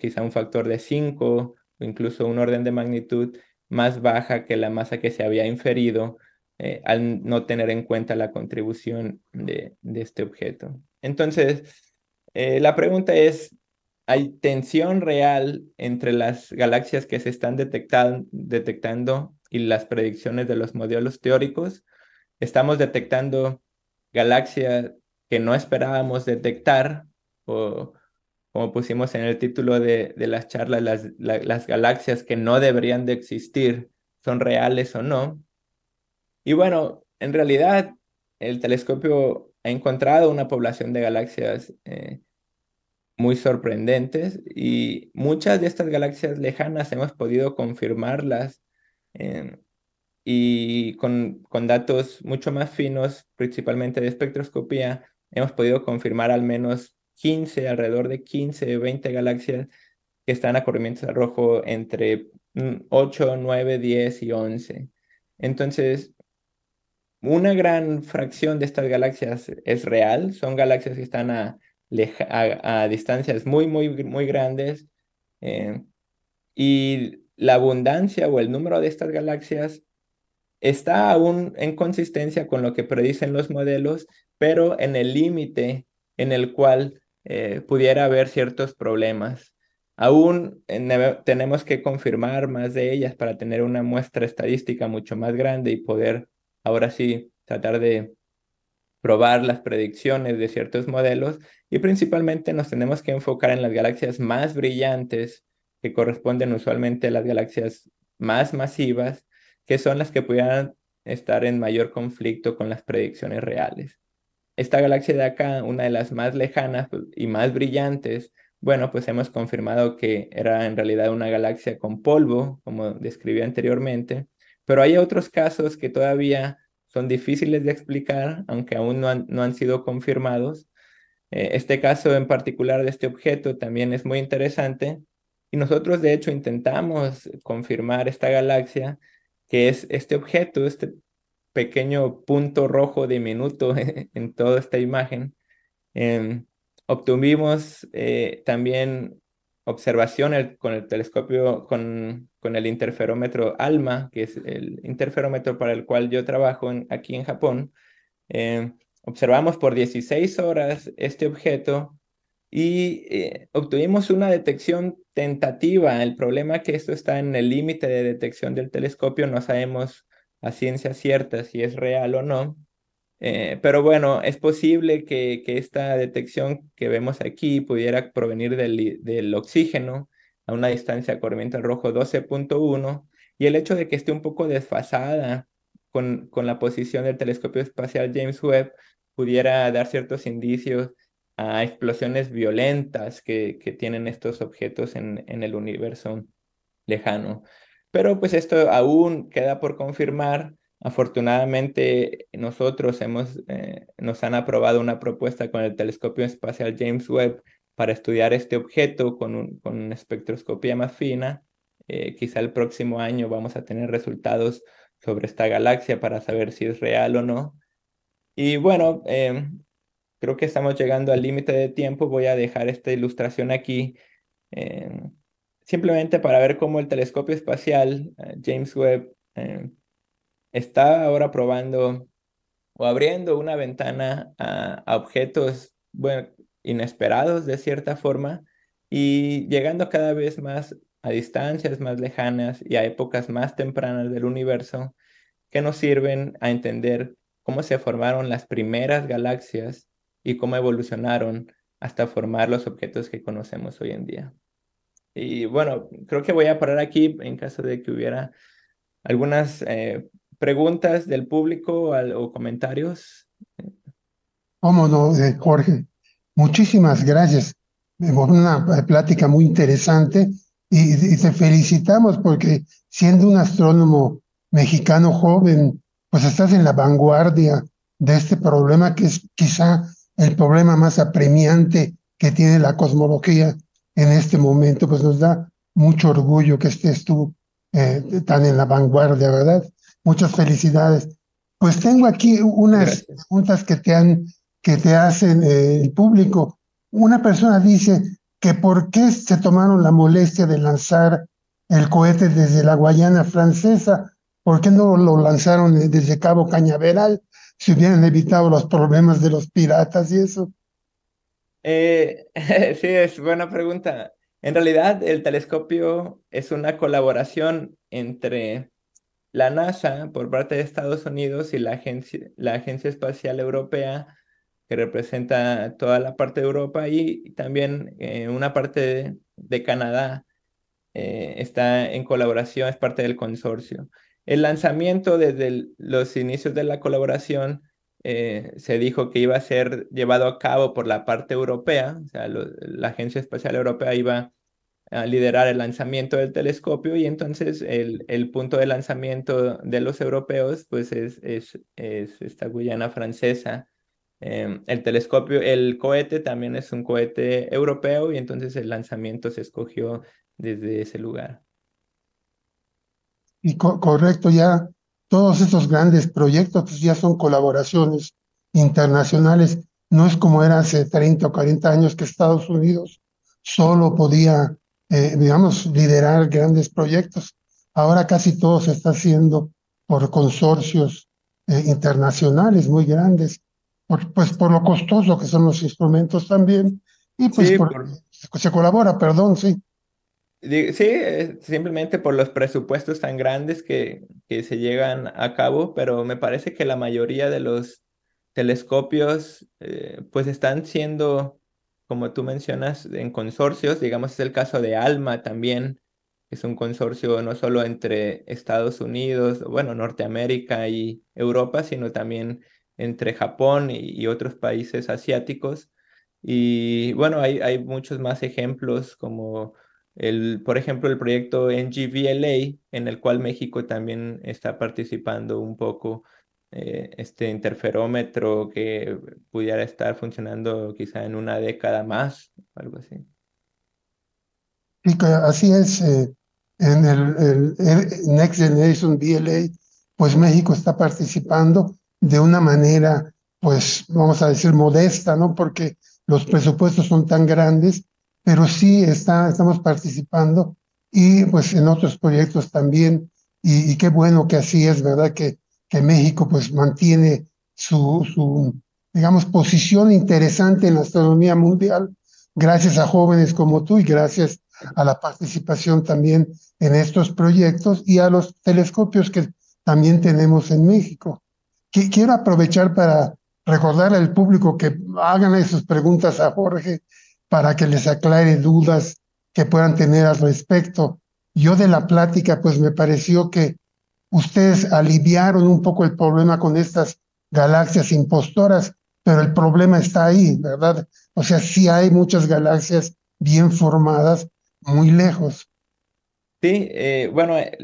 quizá un factor de 5 o incluso un orden de magnitud más baja que la masa que se había inferido eh, al no tener en cuenta la contribución de, este objeto. Entonces, eh, la pregunta es, ¿hay tensión real entre las galaxias que se están detectando y las predicciones de los modelos teóricos? ¿Estamos detectando galaxias que no esperábamos detectar o como pusimos en el título de, las charlas, las, las galaxias que no deberían de existir son reales o no? Y bueno, en realidad el telescopio ha encontrado una población de galaxias eh, muy sorprendentes y muchas de estas galaxias lejanas hemos podido confirmarlas eh, y con, con datos mucho más finos, principalmente de espectroscopía, hemos podido confirmar al menos 15, alrededor de 15, 20 galaxias que están a corrimientos de rojo entre 8, 9, 10 y 11. Entonces, una gran fracción de estas galaxias es real, son galaxias que están a, distancias muy, muy, muy grandes. Eh, y la abundancia o el número de estas galaxias está aún en consistencia con lo que predicen los modelos, pero en el límite en el cual eh, pudiera haber ciertos problemas. Aún eh, tenemos que confirmar más de ellas para tener una muestra estadística mucho más grande y poder ahora sí tratar de probar las predicciones de ciertos modelos y principalmente nos tenemos que enfocar en las galaxias más brillantes que corresponden usualmente a las galaxias más masivas, que son las que pudieran estar en mayor conflicto con las predicciones reales. Esta galaxia de acá, una de las más lejanas y más brillantes, bueno, pues hemos confirmado que era en realidad una galaxia con polvo, como describí anteriormente, pero hay otros casos que todavía son difíciles de explicar, aunque aún no han, sido confirmados. Eh, este caso en particular de este objeto también es muy interesante y nosotros de hecho intentamos confirmar esta galaxia, que es este objeto, este pequeño punto rojo diminuto (laughs) en toda esta imagen. Em, obtuvimos eh, también observación con el telescopio, con, el interferómetro ALMA, que es el interferómetro para el cual yo trabajo aquí en Japón, eh, observamos por 16 horas este objeto y eh, obtuvimos una detección tentativa. El problema es que esto está en el límite de detección del telescopio, no sabemos a ciencia cierta si es real o no, eh, pero bueno, es posible que, esta detección que vemos aquí pudiera provenir del, oxígeno a una distancia de corriente rojo 12.1 y el hecho de que esté un poco desfasada con, con, la posición del telescopio espacial James Webb pudiera dar ciertos indicios a explosiones violentas que, tienen estos objetos en, en el universo lejano. Pero pues esto aún queda por confirmar Afortunadamente, nosotros hemos, eh, nos han aprobado una propuesta con el telescopio espacial James Webb para estudiar este objeto con, con una espectroscopía más fina. Eh, quizá el próximo año vamos a tener resultados sobre esta galaxia para saber si es real o no. Y bueno, eh, creo que estamos llegando al límite de tiempo. Voy a dejar esta ilustración aquí simplemente para ver cómo el telescopio espacial James Webb está ahora probando o abriendo una ventana a, objetos bueno, inesperados de cierta forma y llegando cada vez más a distancias más lejanas y a épocas más tempranas del universo que nos sirven a entender cómo se formaron las primeras galaxias y cómo evolucionaron hasta formar los objetos que conocemos hoy en día. Y bueno, creo que voy a parar aquí en caso de que hubiera algunas eh, preguntas del público o comentarios. Cómo no, eh, Jorge. Muchísimas gracias por una eh, plática muy interesante y, te felicitamos porque siendo un astrónomo mexicano joven, pues estás en la vanguardia de este problema que es quizá el problema más apremiante que tiene la cosmología en este momento, pues nos da mucho orgullo que estés tú eh, tan en la vanguardia, ¿verdad? Muchas felicidades. Pues tengo aquí unas preguntas que te, han, que te hacen eh, el público. Una persona dice que por qué se tomaron la molestia de lanzar el cohete desde la Guayana francesa, por qué no lo lanzaron eh, desde Cabo Cañaveral, si hubieran evitado los problemas de los piratas y eso. Eh, (laughs) sí, es buena pregunta. En realidad, el telescopio es una colaboración entre la NASA por parte de Estados Unidos y la Agencia, la Agencia Espacial Europea, que representa toda la parte de Europa y también eh, una parte de, Canadá, eh, está en colaboración, es parte del consorcio. El lanzamiento desde los inicios de la colaboración eh, se dijo que iba a ser llevado a cabo por la parte europea, o sea, la Agencia Espacial Europea iba liderar el lanzamiento del telescopio y entonces el, el, punto de lanzamiento de los europeos pues es, es, esta Guyana francesa. Em, el telescopio, el cohete también es un cohete europeo y entonces el lanzamiento se escogió desde ese lugar. Y correcto, ya todos estos grandes proyectos pues ya son colaboraciones internacionales. No es como era hace 30 o 40 años que Estados Unidos solo podía eh, digamos, liderar grandes proyectos. Ahora casi todo se está haciendo por consorcios eh, internacionales muy grandes, pues por lo costoso que son los instrumentos también, y pues Se, colabora, perdón, sí. Sí, simplemente por los presupuestos tan grandes que, que, se llegan a cabo, pero me parece que la mayoría de los telescopios eh, pues están siendo como tú mencionas, en consorcios, digamos, es el caso de ALMA también, es un consorcio no solo entre Estados Unidos, bueno, Norteamérica y Europa, sino también entre Japón y, otros países asiáticos. Y bueno, hay, hay muchos más ejemplos como el, por ejemplo, el proyecto NGVLA, en el cual México también está participando un poco eh, este interferómetro que pudiera estar funcionando quizá en una década más, algo así. Así es, eh, en el, Next Generation BLA, pues México está participando de una manera, pues vamos a decir modesta, ¿no? Porque los presupuestos son tan grandes, pero sí está, estamos participando y pues en otros proyectos también. Y, y qué bueno que así es, ¿verdad? Que que México pues mantiene su, su, digamos, posición interesante en la astronomía mundial, gracias a jóvenes como tú y gracias a la participación también en estos proyectos y a los telescopios que también tenemos en México. quiero aprovechar para recordar al público que hagan sus preguntas a Jorge para que les aclare dudas que puedan tener al respecto. Yo de la plática, pues me pareció que ustedes aliviaron un poco el problema con estas galaxias impostoras, pero el problema está ahí, ¿verdad? O sea, sí hay muchas galaxias bien formadas muy lejos. Sí, eh, bueno, eh,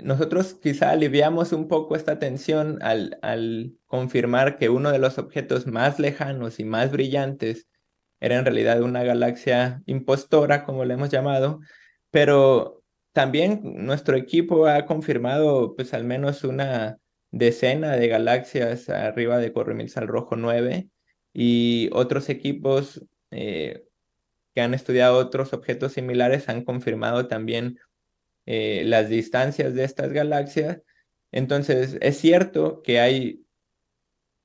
nosotros quizá aliviamos un poco esta tensión al, al confirmar que uno de los objetos más lejanos y más brillantes era en realidad una galaxia impostora, como le hemos llamado, pero también nuestro equipo ha confirmado pues al menos una decena de galaxias arriba de al Rojo 9 y otros equipos eh, que han estudiado otros objetos similares han confirmado también eh, las distancias de estas galaxias. Entonces, es cierto que hay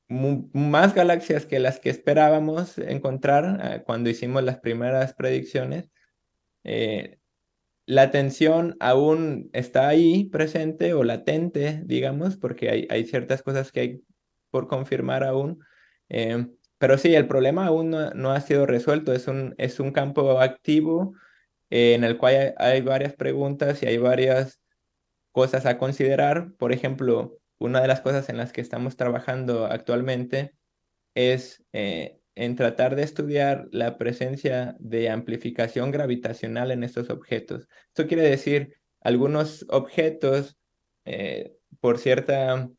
más galaxias que las que esperábamos encontrar ah, cuando hicimos las primeras predicciones. Eh, la tensión aún está ahí presente o latente, digamos, porque hay, ciertas cosas que hay por confirmar aún. Em, pero sí, el problema aún no, ha sido resuelto. Es un, es un campo activo eh, en el cual hay, varias preguntas y hay varias cosas a considerar. Por ejemplo, una de las cosas en las que estamos trabajando actualmente es eh, en tratar de estudiar la presencia de amplificación gravitacional en estos objetos. Esto quiere decir, algunos objetos, eh, por cierta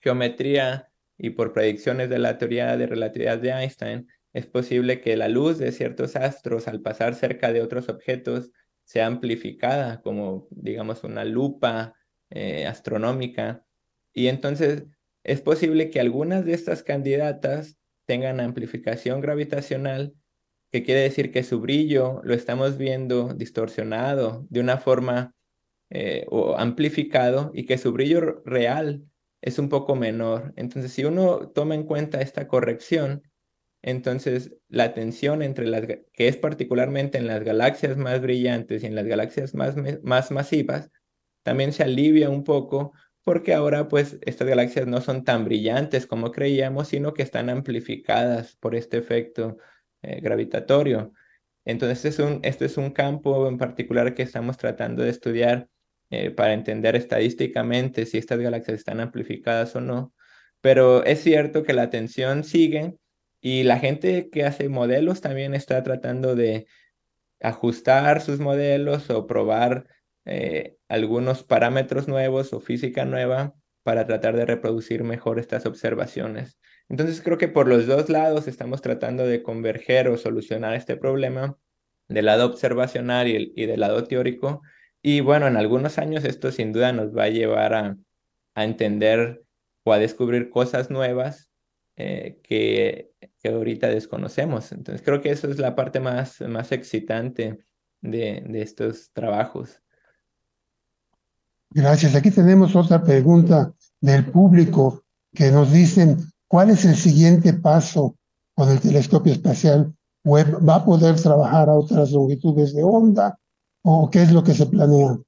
geometría y por predicciones de la teoría de relatividad de Einstein, es posible que la luz de ciertos astros al pasar cerca de otros objetos sea amplificada, como digamos una lupa eh, astronómica. Y entonces es posible que algunas de estas candidatas tengan amplificación gravitacional, que quiere decir que su brillo lo estamos viendo distorsionado de una forma eh, o amplificado y que su brillo real es un poco menor. Entonces, si uno toma en cuenta esta corrección, entonces la tensión entre las que es particularmente en las galaxias más brillantes y en las galaxias más, más masivas, también se alivia un poco porque ahora pues estas galaxias no son tan brillantes como creíamos, sino que están amplificadas por este efecto eh, gravitatorio. Entonces este, este es, un, campo en particular que estamos tratando de estudiar eh, para entender estadísticamente si estas galaxias están amplificadas o no. Pero es cierto que la atención sigue y la gente que hace modelos también está tratando de ajustar sus modelos o probar eh, algunos parámetros nuevos o física nueva para tratar de reproducir mejor estas observaciones. Entonces creo que por los dos lados estamos tratando de converger o solucionar este problema del lado observacional y, del lado teórico. Y bueno, en algunos años esto sin duda nos va a llevar a, entender o a descubrir cosas nuevas eh, que, que, ahorita desconocemos. Entonces creo que eso es la parte más, más excitante de, de estos trabajos. Gracias. Aquí tenemos otra pregunta del público que nos dicen, ¿cuál es el siguiente paso con el telescopio espacial web? ¿Va a poder trabajar a otras longitudes de onda o qué es lo que se planea?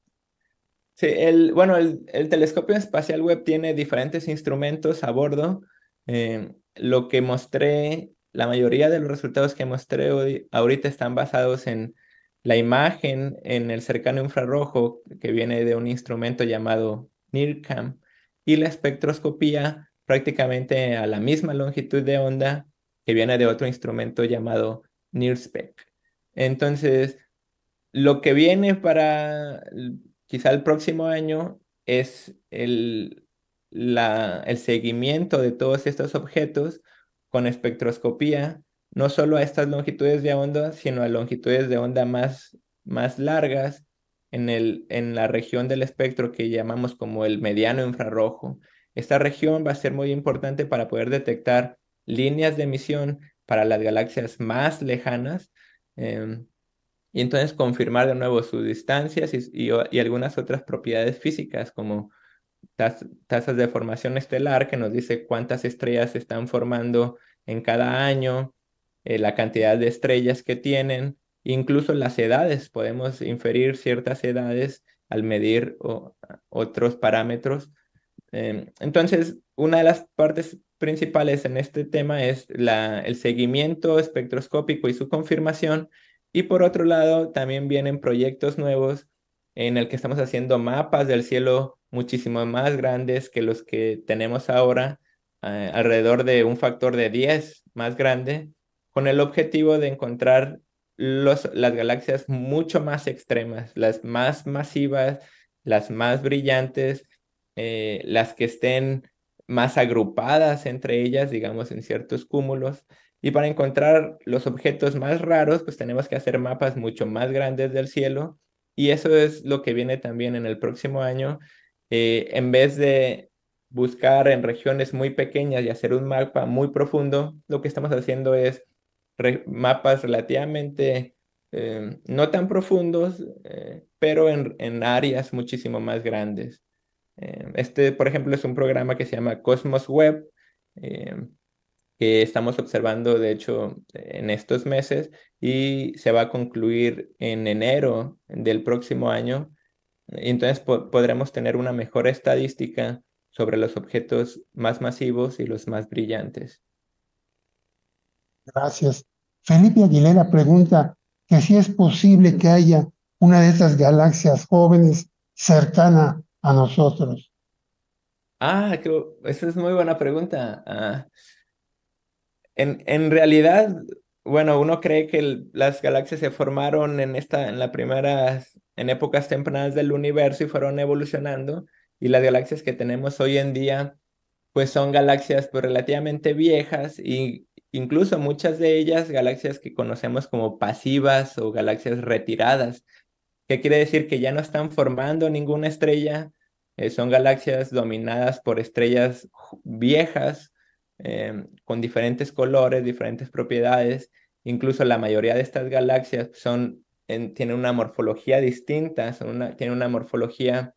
Sí, el, bueno, el, telescopio espacial web tiene diferentes instrumentos a bordo. Eh, lo que mostré, la mayoría de los resultados que mostré ahorita están basados en la imagen en el cercano infrarrojo, que viene de un instrumento llamado NIRCAM, y la espectroscopía prácticamente a la misma longitud de onda que viene de otro instrumento llamado NIRSPEC. Entonces, lo que viene para quizá el próximo año es el, el seguimiento de todos estos objetos con espectroscopía no solo a estas longitudes de onda, sino a longitudes de onda más, más largas en, el, en la región del espectro que llamamos como el mediano infrarrojo. Esta región va a ser muy importante para poder detectar líneas de emisión para las galaxias más lejanas em, y entonces confirmar de nuevo sus distancias y, y, algunas otras propiedades físicas como tasas de formación estelar que nos dice cuántas estrellas se están formando en cada año, eh, la cantidad de estrellas que tienen, incluso las edades. Podemos inferir ciertas edades al medir otros parámetros. Em, entonces, una de las partes principales en este tema es la, el seguimiento espectroscópico y su confirmación. Y por otro lado, también vienen proyectos nuevos en el que estamos haciendo mapas del cielo muchísimo más grandes que los que tenemos ahora, eh, alrededor de un factor de 10 más grande, con el objetivo de encontrar los, las galaxias mucho más extremas, las más masivas, las más brillantes, eh, las que estén más agrupadas entre ellas, digamos, en ciertos cúmulos. Y para encontrar los objetos más raros, pues tenemos que hacer mapas mucho más grandes del cielo. Y eso es lo que viene también en el próximo año. Eh, en vez de buscar en regiones muy pequeñas y hacer un mapa muy profundo, lo que estamos haciendo es mapas relativamente eh, no tan profundos, eh, pero en, áreas muchísimo más grandes. Eh, este, por ejemplo, es un programa que se llama Cosmos Web, que estamos observando, de hecho, en estos meses y se va a concluir en enero del próximo año. Entonces podremos tener una mejor estadística sobre los objetos más masivos y los más brillantes. Gracias. Felipe Aguilera pregunta que si es posible que haya una de esas galaxias jóvenes cercana a nosotros. Ah, esa es muy buena pregunta. Ah, en, en, realidad, bueno, uno cree que las galaxias se formaron en esta, en la primera, en épocas tempranas del universo y fueron evolucionando. Y las galaxias que tenemos hoy en día, pues son galaxias pues, relativamente viejas y Incluso muchas de ellas galaxias que conocemos como pasivas o galaxias retiradas, que quiere decir que ya no están formando ninguna estrella, eh, son galaxias dominadas por estrellas viejas em, con diferentes colores, diferentes propiedades. Incluso la mayoría de estas galaxias son, tienen una morfología distinta, tienen una morfología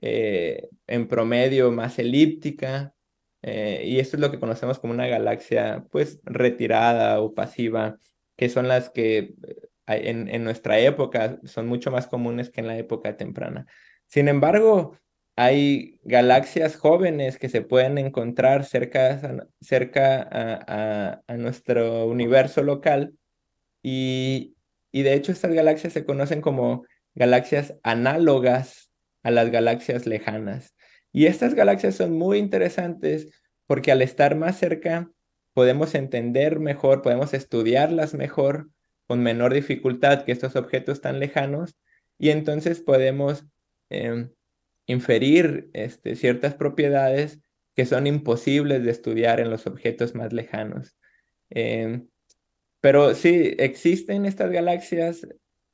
eh, en promedio más elíptica, eh, y esto es lo que conocemos como una galaxia, pues, retirada o pasiva, que son las que eh, en, nuestra época son mucho más comunes que en la época temprana. Sin embargo, hay galaxias jóvenes que se pueden encontrar cerca, cerca a, nuestro universo local y, de hecho estas galaxias se conocen como galaxias análogas a las galaxias lejanas. Y estas galaxias son muy interesantes porque al estar más cerca podemos entender mejor, podemos estudiarlas mejor con menor dificultad que estos objetos tan lejanos y entonces podemos em, inferir este, ciertas propiedades que son imposibles de estudiar en los objetos más lejanos. Em, pero sí, existen estas galaxias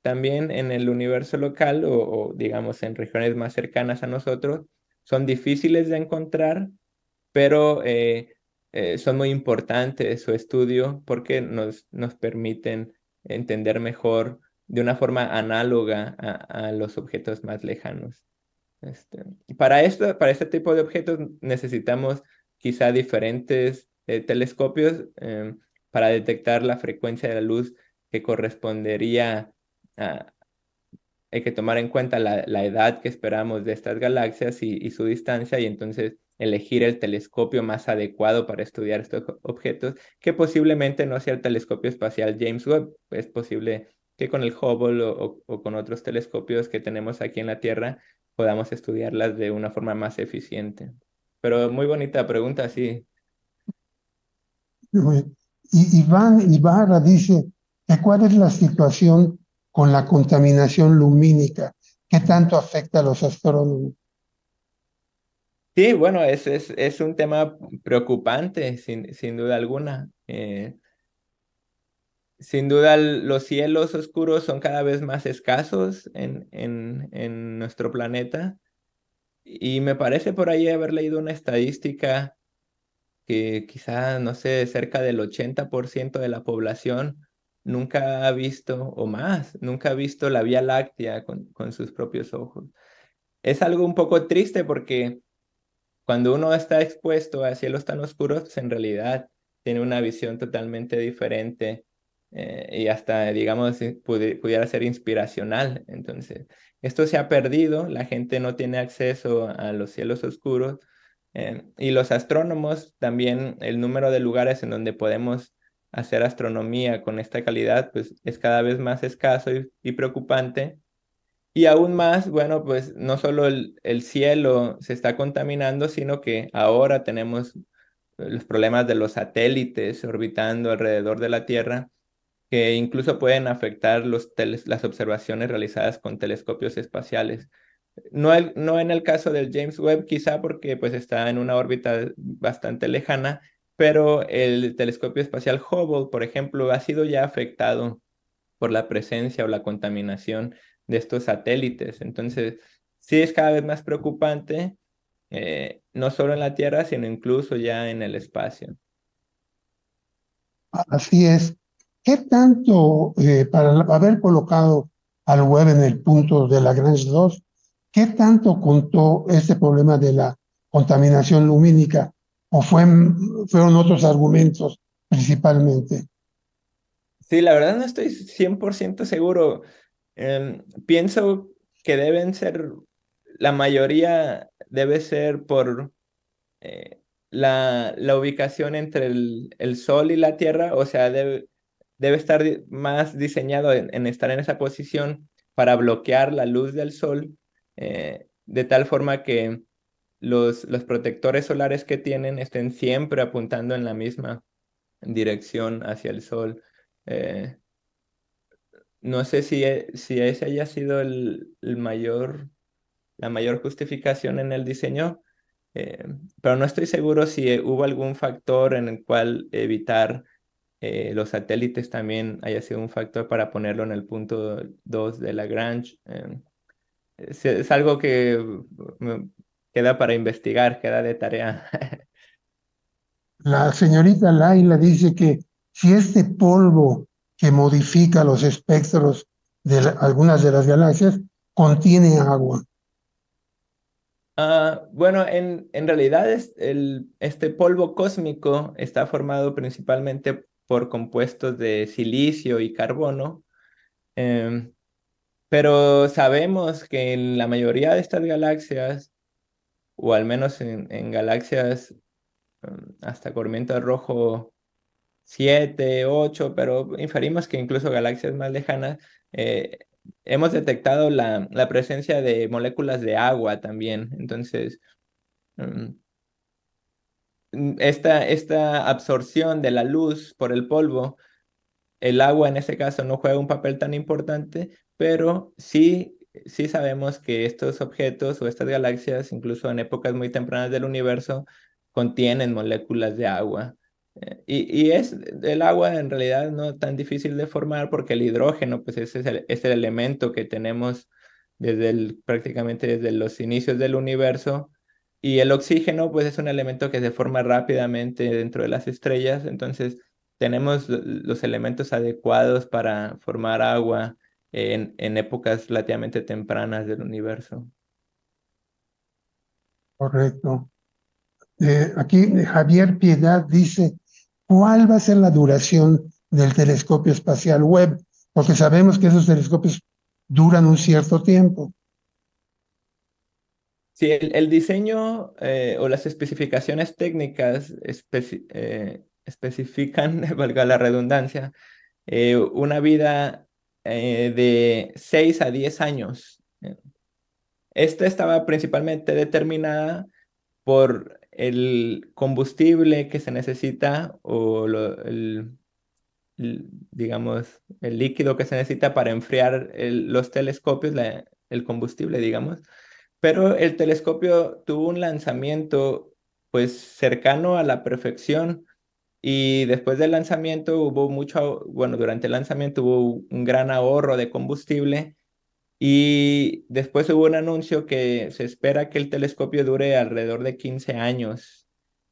también en el universo local o digamos en regiones más cercanas a nosotros son difíciles de encontrar, pero eh, eh, son muy importantes su estudio porque nos, nos permiten entender mejor de una forma análoga a, los objetos más lejanos. Este, para, esto, para este tipo de objetos necesitamos quizá diferentes eh, telescopios em, para detectar la frecuencia de la luz que correspondería a, hay que tomar en cuenta la, edad que esperamos de estas galaxias y, su distancia y entonces elegir el telescopio más adecuado para estudiar estos objetos, que posiblemente no sea el telescopio espacial James Webb, es posible que con el Hubble o, con otros telescopios que tenemos aquí en la Tierra podamos estudiarlas de una forma más eficiente. Pero muy bonita pregunta, sí. Y Iván Ibarra dice, ¿cuál es la situación con la contaminación lumínica? ¿Qué tanto afecta a los astrónomos? Sí, bueno, es, es, un tema preocupante, sin, sin duda alguna. Eh, sin duda, los cielos oscuros son cada vez más escasos en, en, nuestro planeta. Y me parece por ahí haber leído una estadística que quizás, no sé, cerca del 80% de la población nunca ha visto, o más, nunca ha visto la Vía Láctea con, con sus propios ojos. Es algo un poco triste porque cuando uno está expuesto a cielos tan oscuros, en realidad tiene una visión totalmente diferente eh, y hasta, digamos, eh, pudiera ser inspiracional. Entonces, esto se ha perdido, la gente no tiene acceso a los cielos oscuros eh, y los astrónomos también, el número de lugares en donde podemos hacer astronomía con esta calidad, pues es cada vez más escaso y, preocupante. Y aún más, bueno, pues no solo el, cielo se está contaminando, sino que ahora tenemos eh, los problemas de los satélites orbitando alrededor de la Tierra, que incluso pueden afectar los las observaciones realizadas con telescopios espaciales. No, no en el caso del James Webb, quizá porque pues está en una órbita bastante lejana, pero el telescopio espacial Hubble, por ejemplo, ha sido ya afectado por la presencia o la contaminación de estos satélites. Entonces, sí es cada vez más preocupante, eh, no solo en la Tierra, sino incluso ya en el espacio. Así es. ¿Qué tanto, eh, para haber colocado al web en el punto de la Lagrange 2, qué tanto contó este problema de la contaminación lumínica fue, fueron otros argumentos principalmente? Sí, la verdad no estoy 100% seguro. Em, pienso que deben ser, la mayoría debe ser por eh, la, la, ubicación entre el, Sol y la Tierra, o sea, debe, estar más diseñado en, estar en esa posición para bloquear la luz del Sol, eh, de tal forma que los, protectores solares que tienen estén siempre apuntando en la misma dirección hacia el sol. Eh, no sé si, e, si ese haya sido el, mayor, la mayor justificación en el diseño, eh, pero no estoy seguro si eh, hubo algún factor en el cual evitar los satélites también haya sido un factor para ponerlo en el punto 2 de Lagrange. es algo que mm, queda para investigar, queda de tarea. (laughs) La señorita Laila dice que si este polvo que modifica los espectros de algunas de las galaxias contiene agua. Ah, bueno, en, en realidad el, este polvo cósmico está formado principalmente por compuestos de silicio y carbono, em, pero sabemos que en la mayoría de estas galaxias o al menos en, galaxias em, hasta cormiento Rojo 7, 8, pero inferimos que incluso galaxias más lejanas eh, hemos detectado la, presencia de moléculas de agua también. Entonces, em, esta, esta absorción de la luz por el polvo, el agua en ese caso no juega un papel tan importante, pero sí sí sabemos que estos objetos o estas galaxias, incluso en épocas muy tempranas del universo, contienen moléculas de agua. Eh, y, es el agua en realidad no tan difícil de formar porque el hidrógeno, pues es el, es el elemento que tenemos desde el, prácticamente desde los inicios del universo. Y el oxígeno, pues es un elemento que se forma rápidamente dentro de las estrellas. Entonces, tenemos los elementos adecuados para formar agua en, épocas relativamente tempranas del universo. Correcto. Eh, aquí eh, Javier Piedad dice, ¿cuál va a ser la duración del telescopio espacial web? Porque sabemos que esos telescopios duran un cierto tiempo. Sí, el, diseño eh, o las especificaciones técnicas especifican, (laughs) valga la redundancia, una vida eh, de 6 a 10 años. Esta estaba principalmente determinada por el combustible que se necesita o el, digamos, el líquido que se necesita para enfriar los telescopios, el combustible, digamos. Pero el telescopio tuvo un lanzamiento pues cercano a la perfección y después del lanzamiento hubo mucho, bueno, durante el lanzamiento hubo un gran ahorro de combustible y después hubo un anuncio que se espera que el telescopio dure alrededor de 15 años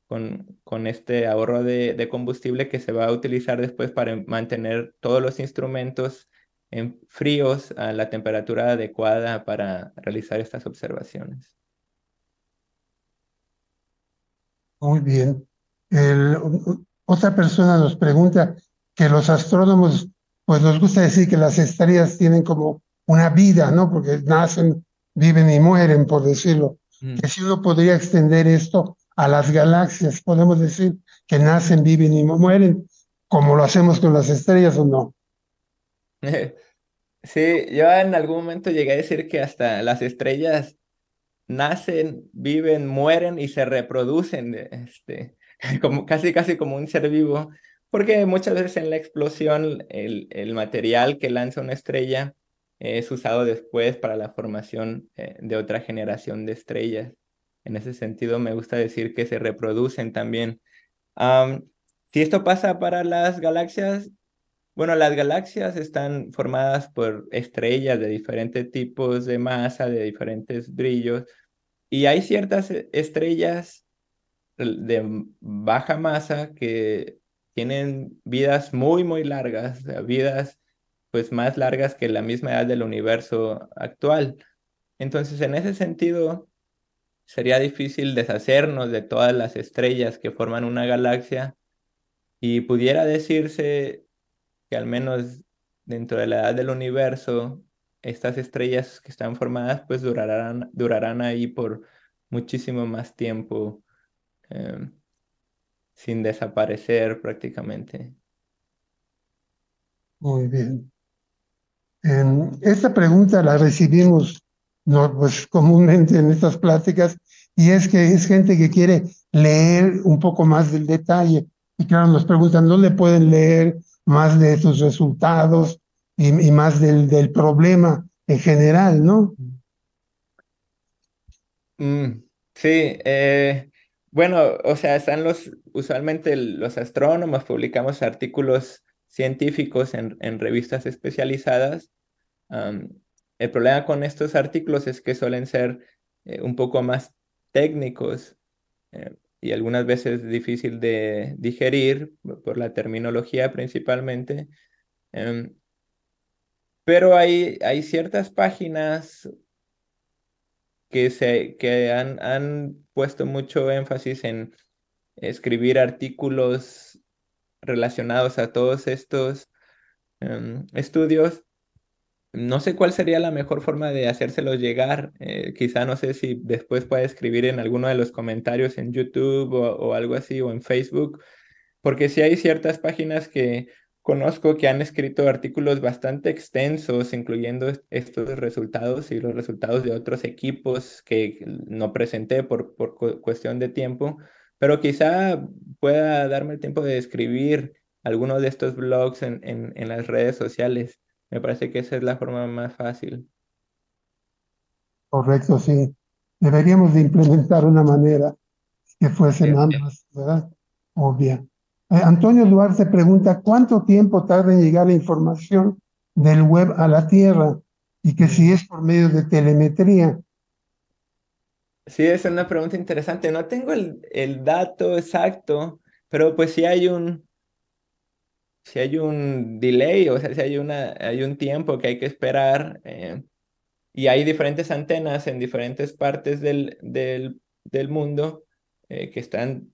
con, con este ahorro de, de combustible que se va a utilizar después para mantener todos los instrumentos en fríos a la temperatura adecuada para realizar estas observaciones. Muy bien. El, otra persona nos pregunta que los astrónomos, pues nos gusta decir que las estrellas tienen como una vida, ¿no? Porque nacen, viven y mueren, por decirlo. Mm. Que si uno podría extender esto a las galaxias, podemos decir que nacen, viven y mueren, como lo hacemos con las estrellas o no. (laughs) Sí, yo en algún momento llegué a decir que hasta las estrellas nacen, viven, mueren y se reproducen, este, (laughs) como, casi, casi como un ser vivo, porque muchas veces en la explosión el, material que lanza una estrella es usado después para la formación eh, de otra generación de estrellas. En ese sentido, me gusta decir que se reproducen también. si esto pasa para las galaxias, bueno, las galaxias están formadas por estrellas de diferentes tipos de masa, de diferentes brillos, y hay ciertas e, estrellas de baja masa que tienen vidas muy, muy largas, vidas pues más largas que la misma edad del universo actual. Entonces, en ese sentido, sería difícil deshacernos de todas las estrellas que forman una galaxia y pudiera decirse al menos dentro de la edad del universo, estas estrellas que están formadas pues durarán, durarán ahí por muchísimo más tiempo em, sin desaparecer prácticamente. Muy bien. esta pregunta la recibimos no, pues, comúnmente en estas pláticas y es que es gente que quiere leer un poco más del detalle y claro, nos preguntan dónde pueden leer más de sus resultados y, más del, problema en general, ¿no? Mm, sí, eh, bueno, o sea, están los, usualmente los astrónomos publicamos artículos científicos en, revistas especializadas. el problema con estos artículos es que suelen ser eh, un poco más técnicos. Eh, y algunas veces difícil de digerir por la terminología principalmente. Em, pero hay, hay ciertas páginas que, se, que han, puesto mucho énfasis en escribir artículos relacionados a todos estos em, estudios no sé cuál sería la mejor forma de hacérselo llegar. Eh, quizá no sé si después pueda escribir en alguno de los comentarios en YouTube o, algo así o en Facebook, porque sí hay ciertas páginas que conozco que han escrito artículos bastante extensos, incluyendo estos resultados y los resultados de otros equipos que no presenté por, por cuestión de tiempo, pero quizá pueda darme el tiempo de escribir algunos de estos blogs en, en, en las redes sociales. Me parece que esa es la forma más fácil. Correcto, sí. Deberíamos de implementar una manera que fuesen ambas, ¿verdad? Obvia. Eh, Antonio Duarte pregunta, ¿cuánto tiempo tarda en llegar la información del web a la Tierra? Y que si es por medio de telemetría. Sí, es una pregunta interesante. No tengo el, el dato exacto, pero pues sí hay un, si hay un delay, o sea, si hay, una, hay un tiempo que hay que esperar, eh, y hay diferentes antenas en diferentes partes del, del, del mundo eh, que están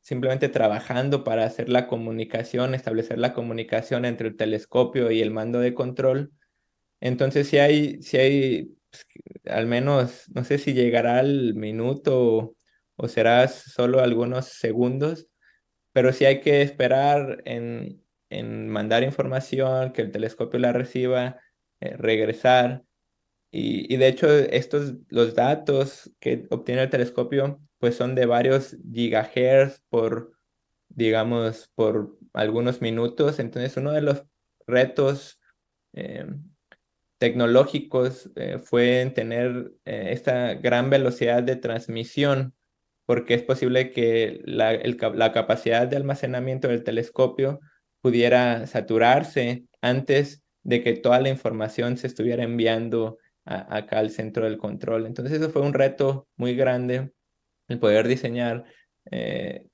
simplemente trabajando para hacer la comunicación, establecer la comunicación entre el telescopio y el mando de control. Entonces, si hay, si hay pues, al menos, no sé si llegará al minuto o, o será solo algunos segundos, pero si hay que esperar en, en mandar información, que el telescopio la reciba, eh, regresar. Y, de hecho, estos, los datos que obtiene el telescopio, pues son de varios gigahertz por, digamos, por algunos minutos. Entonces, uno de los retos eh, tecnológicos eh, fue tener esta gran velocidad de transmisión porque es posible que la, capacidad de almacenamiento del telescopio pudiera saturarse antes de que toda la información se estuviera enviando acá al centro del control. Entonces eso fue un reto muy grande, el poder diseñar eh,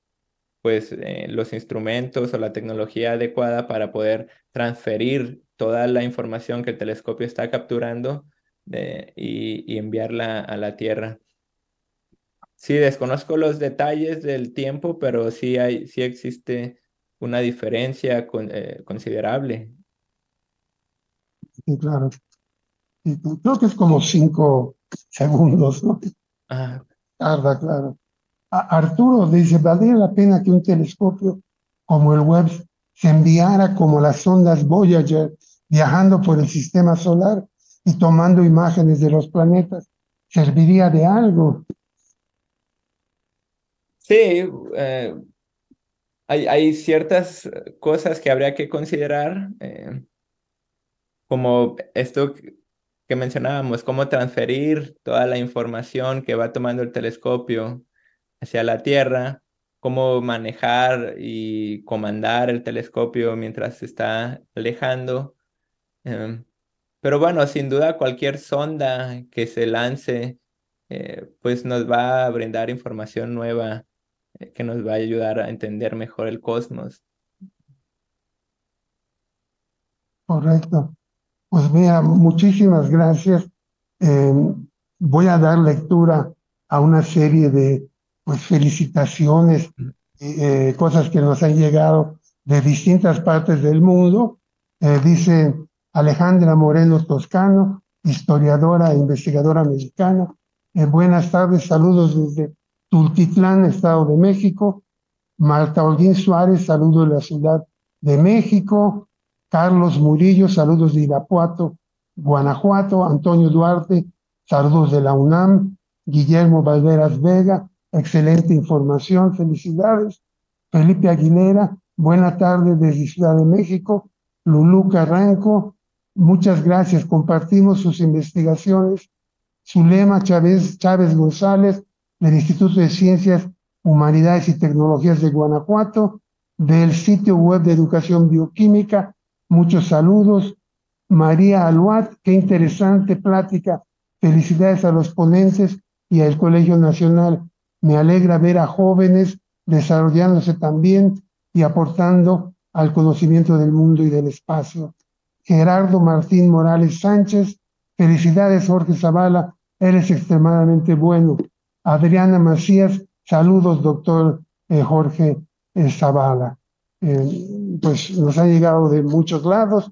pues eh, los instrumentos o la tecnología adecuada para poder transferir toda la información que el telescopio está capturando eh, y, y, enviarla a la Tierra. Sí, desconozco los detalles del tiempo, pero sí, hay, sí existe una diferencia eh, considerable. claro. Creo que es como cinco segundos, ¿no? Ah. Tarda, claro. Arturo dice, ¿valdría la pena que un telescopio como el Webb se enviara como las ondas Voyager viajando por el sistema solar y tomando imágenes de los planetas? ¿Serviría de algo? Sí, eh, hay, ciertas cosas que habría que considerar, eh, como esto que mencionábamos, cómo transferir toda la información que va tomando el telescopio hacia la Tierra, cómo manejar y comandar el telescopio mientras se está alejando. Em, pero bueno, sin duda cualquier sonda que se lance, eh, pues nos va a brindar información nueva eh, que nos va a ayudar a entender mejor el cosmos. Correcto. Pues mira, muchísimas gracias. Eh, voy a dar lectura a una serie de pues, felicitaciones, eh, cosas que nos han llegado de distintas partes del mundo. dice Alejandra Moreno Toscano, historiadora e investigadora mexicana. buenas tardes, saludos desde Tultitlán, Estado de México, Marta Olguín Suárez, saludos de la Ciudad de México, Carlos Murillo, saludos de Irapuato, Guanajuato, Antonio Duarte, saludos de la UNAM, Guillermo Valveras Vega, excelente información, felicidades, Felipe Aguilera, buena tarde desde Ciudad de México, Lulú Carranco, muchas gracias, compartimos sus investigaciones, Zulema Chávez, Chávez González, del Instituto de Ciencias, Humanidades y Tecnologías de Guanajuato, del sitio web de Educación Bioquímica. Muchos saludos. María Aluat, qué interesante plática. Felicidades a los ponentes y al Colegio Nacional. Me alegra ver a jóvenes desarrollándose también y aportando al conocimiento del mundo y del espacio. Gerardo Martín Morales Sánchez, felicidades Jorge Zavala, eres extremadamente bueno. Adriana Macías, saludos, doctor eh, Jorge eh, Zavala. Eh, pues nos ha llegado de muchos lados.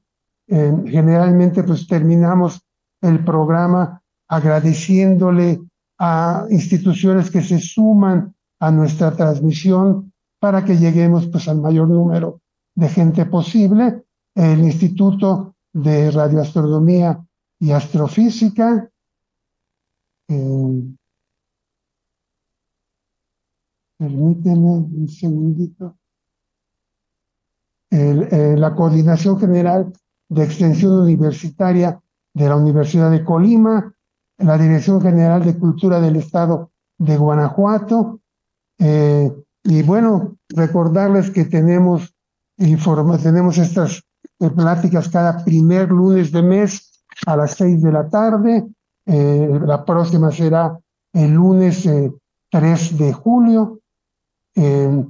generalmente, pues terminamos el programa agradeciéndole a instituciones que se suman a nuestra transmisión para que lleguemos pues al mayor número de gente posible. El Instituto de Radioastronomía y Astrofísica, Permíteme un segundito. Eh, la Coordinación General de Extensión Universitaria de la Universidad de Colima, la Dirección General de Cultura del Estado de Guanajuato. Eh, y bueno, recordarles que tenemos, tenemos estas eh, pláticas cada primer lunes de mes a las seis de la tarde. la próxima será el lunes 3 de julio. Eh,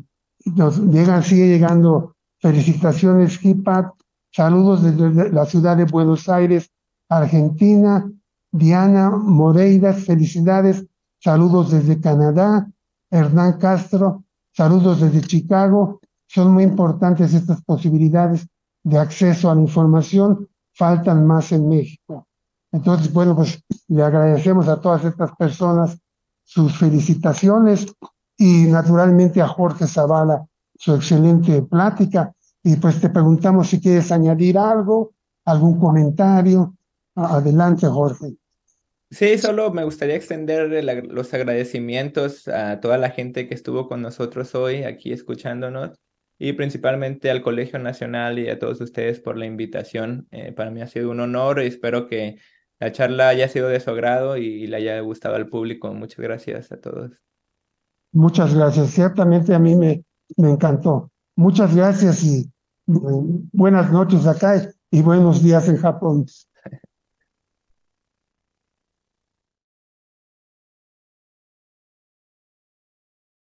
nos llegan, sigue llegando felicitaciones, Kipat. Saludos desde la ciudad de Buenos Aires, Argentina. Diana Moreiras, felicidades. Saludos desde Canadá. Hernán Castro, saludos desde Chicago. Son muy importantes estas posibilidades de acceso a la información. Faltan más en México. Entonces, bueno, pues le agradecemos a todas estas personas sus felicitaciones y naturalmente a Jorge Zavala su excelente plática y pues te preguntamos si quieres añadir algo, algún comentario. Adelante, Jorge. Sí, solo me gustaría extender los agradecimientos a toda la gente que estuvo con nosotros hoy aquí escuchándonos y principalmente al Colegio Nacional y a todos ustedes por la invitación. Eh, para mí ha sido un honor y espero que la charla haya sido de su agrado y le haya gustado al público. Muchas gracias a todos. Muchas gracias. Ciertamente a mí me, me encantó. Muchas gracias y eh, buenas noches acá y buenos días en Japón.